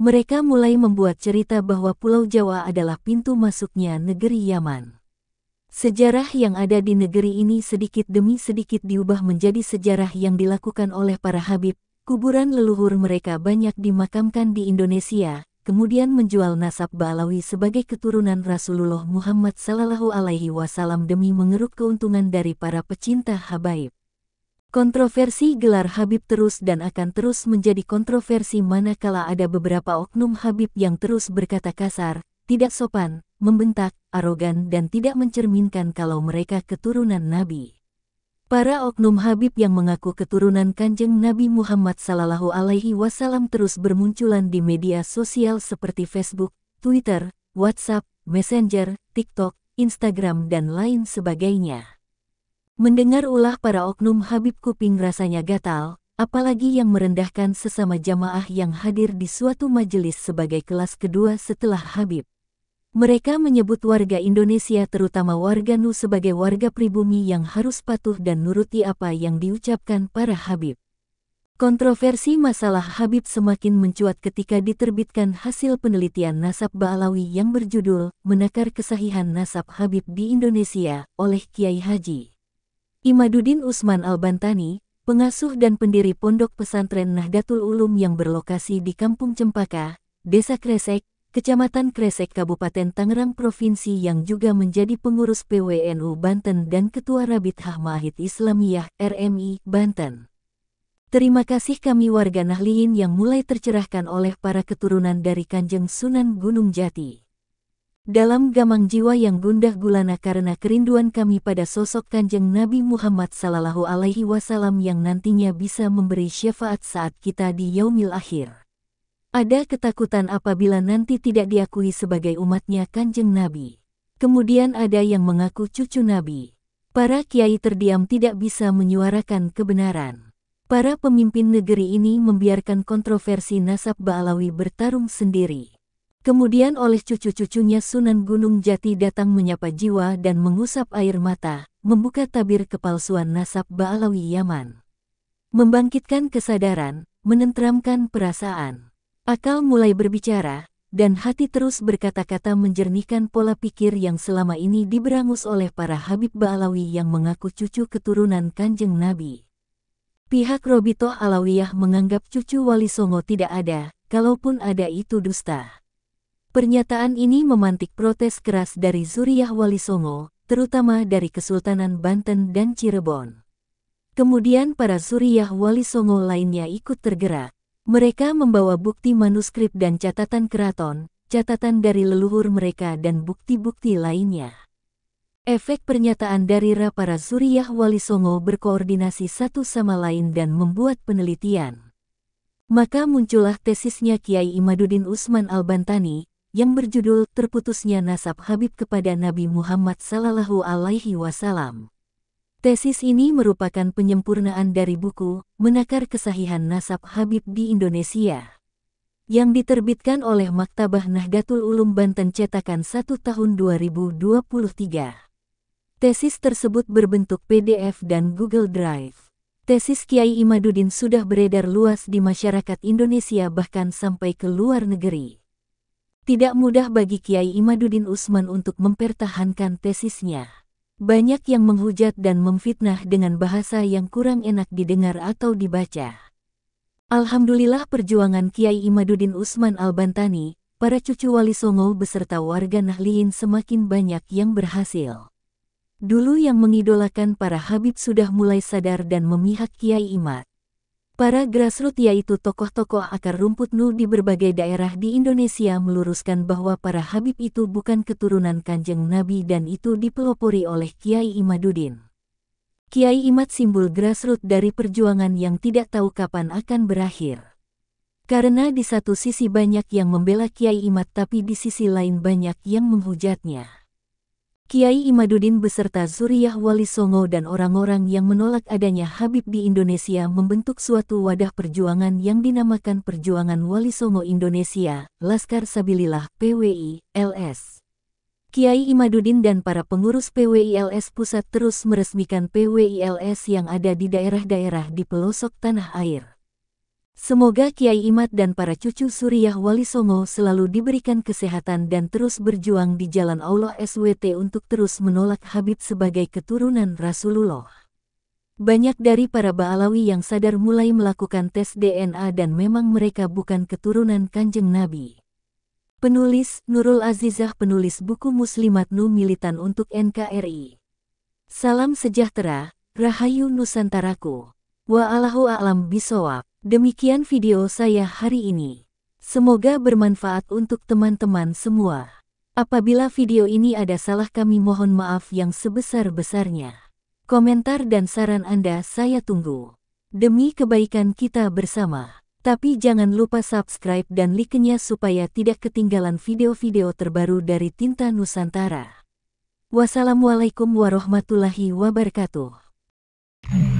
mereka mulai membuat cerita bahwa Pulau Jawa adalah pintu masuknya negeri Yaman. Sejarah yang ada di negeri ini sedikit demi sedikit diubah menjadi sejarah yang dilakukan oleh para Habib. Kuburan leluhur mereka banyak dimakamkan di Indonesia, kemudian menjual nasab Balawi sebagai keturunan Rasulullah Muhammad Sallallahu Alaihi Wasallam demi mengeruk keuntungan dari para pecinta Habib. Kontroversi gelar Habib terus dan akan terus menjadi kontroversi manakala ada beberapa oknum Habib yang terus berkata kasar, tidak sopan, membentak, arogan dan tidak mencerminkan kalau mereka keturunan Nabi. Para oknum Habib yang mengaku keturunan Kanjeng Nabi Muhammad Sallallahu Alaihi Wasallam terus bermunculan di media sosial seperti Facebook, Twitter, WhatsApp, Messenger, TikTok, Instagram dan lain sebagainya. Mendengar ulah para oknum Habib kuping rasanya gatal, apalagi yang merendahkan sesama jamaah yang hadir di suatu majelis sebagai kelas kedua setelah Habib. Mereka menyebut warga Indonesia terutama warga Nu sebagai warga pribumi yang harus patuh dan nuruti apa yang diucapkan para Habib. Kontroversi masalah Habib semakin mencuat ketika diterbitkan hasil penelitian nasab Ba'alawi yang berjudul Menakar Kesahihan Nasab Habib di Indonesia oleh Kiai Haji Imaduddin Usman Al-Bantani, pengasuh dan pendiri Pondok Pesantren Nahdlatul Ulum yang berlokasi di Kampung Cempaka, Desa Kresek, Kecamatan Kresek Kabupaten Tangerang Provinsi yang juga menjadi pengurus PWNU Banten dan Ketua Rabit Hahmahid Islamiyah RMI Banten. Terima kasih kami warga Nahliin yang mulai tercerahkan oleh para keturunan dari Kanjeng Sunan Gunung Jati dalam gamang jiwa yang gundah gulana karena kerinduan kami pada sosok kanjeng Nabi Muhammad Sallallahu Alaihi Wasallam yang nantinya bisa memberi syafaat saat kita di yaumil akhir. Ada ketakutan apabila nanti tidak diakui sebagai umatnya kanjeng Nabi. Kemudian ada yang mengaku cucu Nabi. Para kiai terdiam tidak bisa menyuarakan kebenaran. Para pemimpin negeri ini membiarkan kontroversi nasab Ba'alawi bertarung sendiri. Kemudian oleh cucu-cucunya Sunan Gunung Jati datang menyapa jiwa dan mengusap air mata, membuka tabir kepalsuan nasab Ba'alawi Yaman. Membangkitkan kesadaran, menenteramkan perasaan. Akal mulai berbicara, dan hati terus berkata-kata menjernihkan pola pikir yang selama ini diberangus oleh para Habib Ba'alawi yang mengaku cucu keturunan Kanjeng Nabi. Pihak Robito Alawiyah menganggap cucu Wali Songo tidak ada, kalaupun ada itu dusta. Pernyataan ini memantik protes keras dari Zuriyah Wali Songo, terutama dari Kesultanan Banten dan Cirebon. Kemudian para Zuriyah Wali Songo lainnya ikut tergerak. Mereka membawa bukti manuskrip dan catatan keraton, catatan dari leluhur mereka dan bukti-bukti lainnya. Efek pernyataan dari Ra para Zuriyah Wali Songo berkoordinasi satu sama lain dan membuat penelitian. Maka muncullah tesisnya Kiai Imaduddin Usman Al-Bantani, yang berjudul Terputusnya Nasab Habib kepada Nabi Muhammad Sallallahu Alaihi Wasallam. Tesis ini merupakan penyempurnaan dari buku Menakar Kesahihan Nasab Habib di Indonesia yang diterbitkan oleh Maktabah Nahdlatul Ulum Banten cetakan 1 tahun 2023. Tesis tersebut berbentuk PDF dan Google Drive. Tesis Kiai Imaduddin sudah beredar luas di masyarakat Indonesia bahkan sampai ke luar negeri. Tidak mudah bagi Kiai Imaduddin Usman untuk mempertahankan tesisnya. Banyak yang menghujat dan memfitnah dengan bahasa yang kurang enak didengar atau dibaca. Alhamdulillah perjuangan Kiai Imaduddin Usman Al-Bantani, para cucu Wali Songo beserta warga Nahliin semakin banyak yang berhasil. Dulu yang mengidolakan para Habib sudah mulai sadar dan memihak Kiai Imad. Para grassroots yaitu tokoh-tokoh akar rumput Nu di berbagai daerah di Indonesia meluruskan bahwa para Habib itu bukan keturunan Kanjeng Nabi dan itu dipelopori oleh Kiai Imaduddin. Kiai Imad simbol grassroots dari perjuangan yang tidak tahu kapan akan berakhir. Karena di satu sisi banyak yang membela Kiai Imad tapi di sisi lain banyak yang menghujatnya. Kiai Imaduddin beserta Zuriyah Wali Songo dan orang-orang yang menolak adanya Habib di Indonesia membentuk suatu wadah perjuangan yang dinamakan Perjuangan Wali Songo Indonesia, Laskar Sabilillah PWI, LS. Kiai Imaduddin dan para pengurus PWI-LS pusat terus meresmikan PWI-LS yang ada di daerah-daerah di pelosok tanah air. Semoga Kiai Imat dan para cucu Suriah Wali Songo selalu diberikan kesehatan dan terus berjuang di jalan Allah SWT untuk terus menolak Habib sebagai keturunan Rasulullah. Banyak dari para Baalawi yang sadar mulai melakukan tes DNA dan memang mereka bukan keturunan Kanjeng Nabi. Penulis Nurul Azizah penulis buku Muslimat Nu Militan untuk NKRI. Salam sejahtera, Rahayu Nusantaraku. Wa A'lam Bisawab. Demikian video saya hari ini. Semoga bermanfaat untuk teman-teman semua. Apabila video ini ada salah kami mohon maaf yang sebesar-besarnya. Komentar dan saran Anda saya tunggu. Demi kebaikan kita bersama. Tapi jangan lupa subscribe dan like-nya supaya tidak ketinggalan video-video terbaru dari Tinta Nusantara. Wassalamualaikum warahmatullahi wabarakatuh.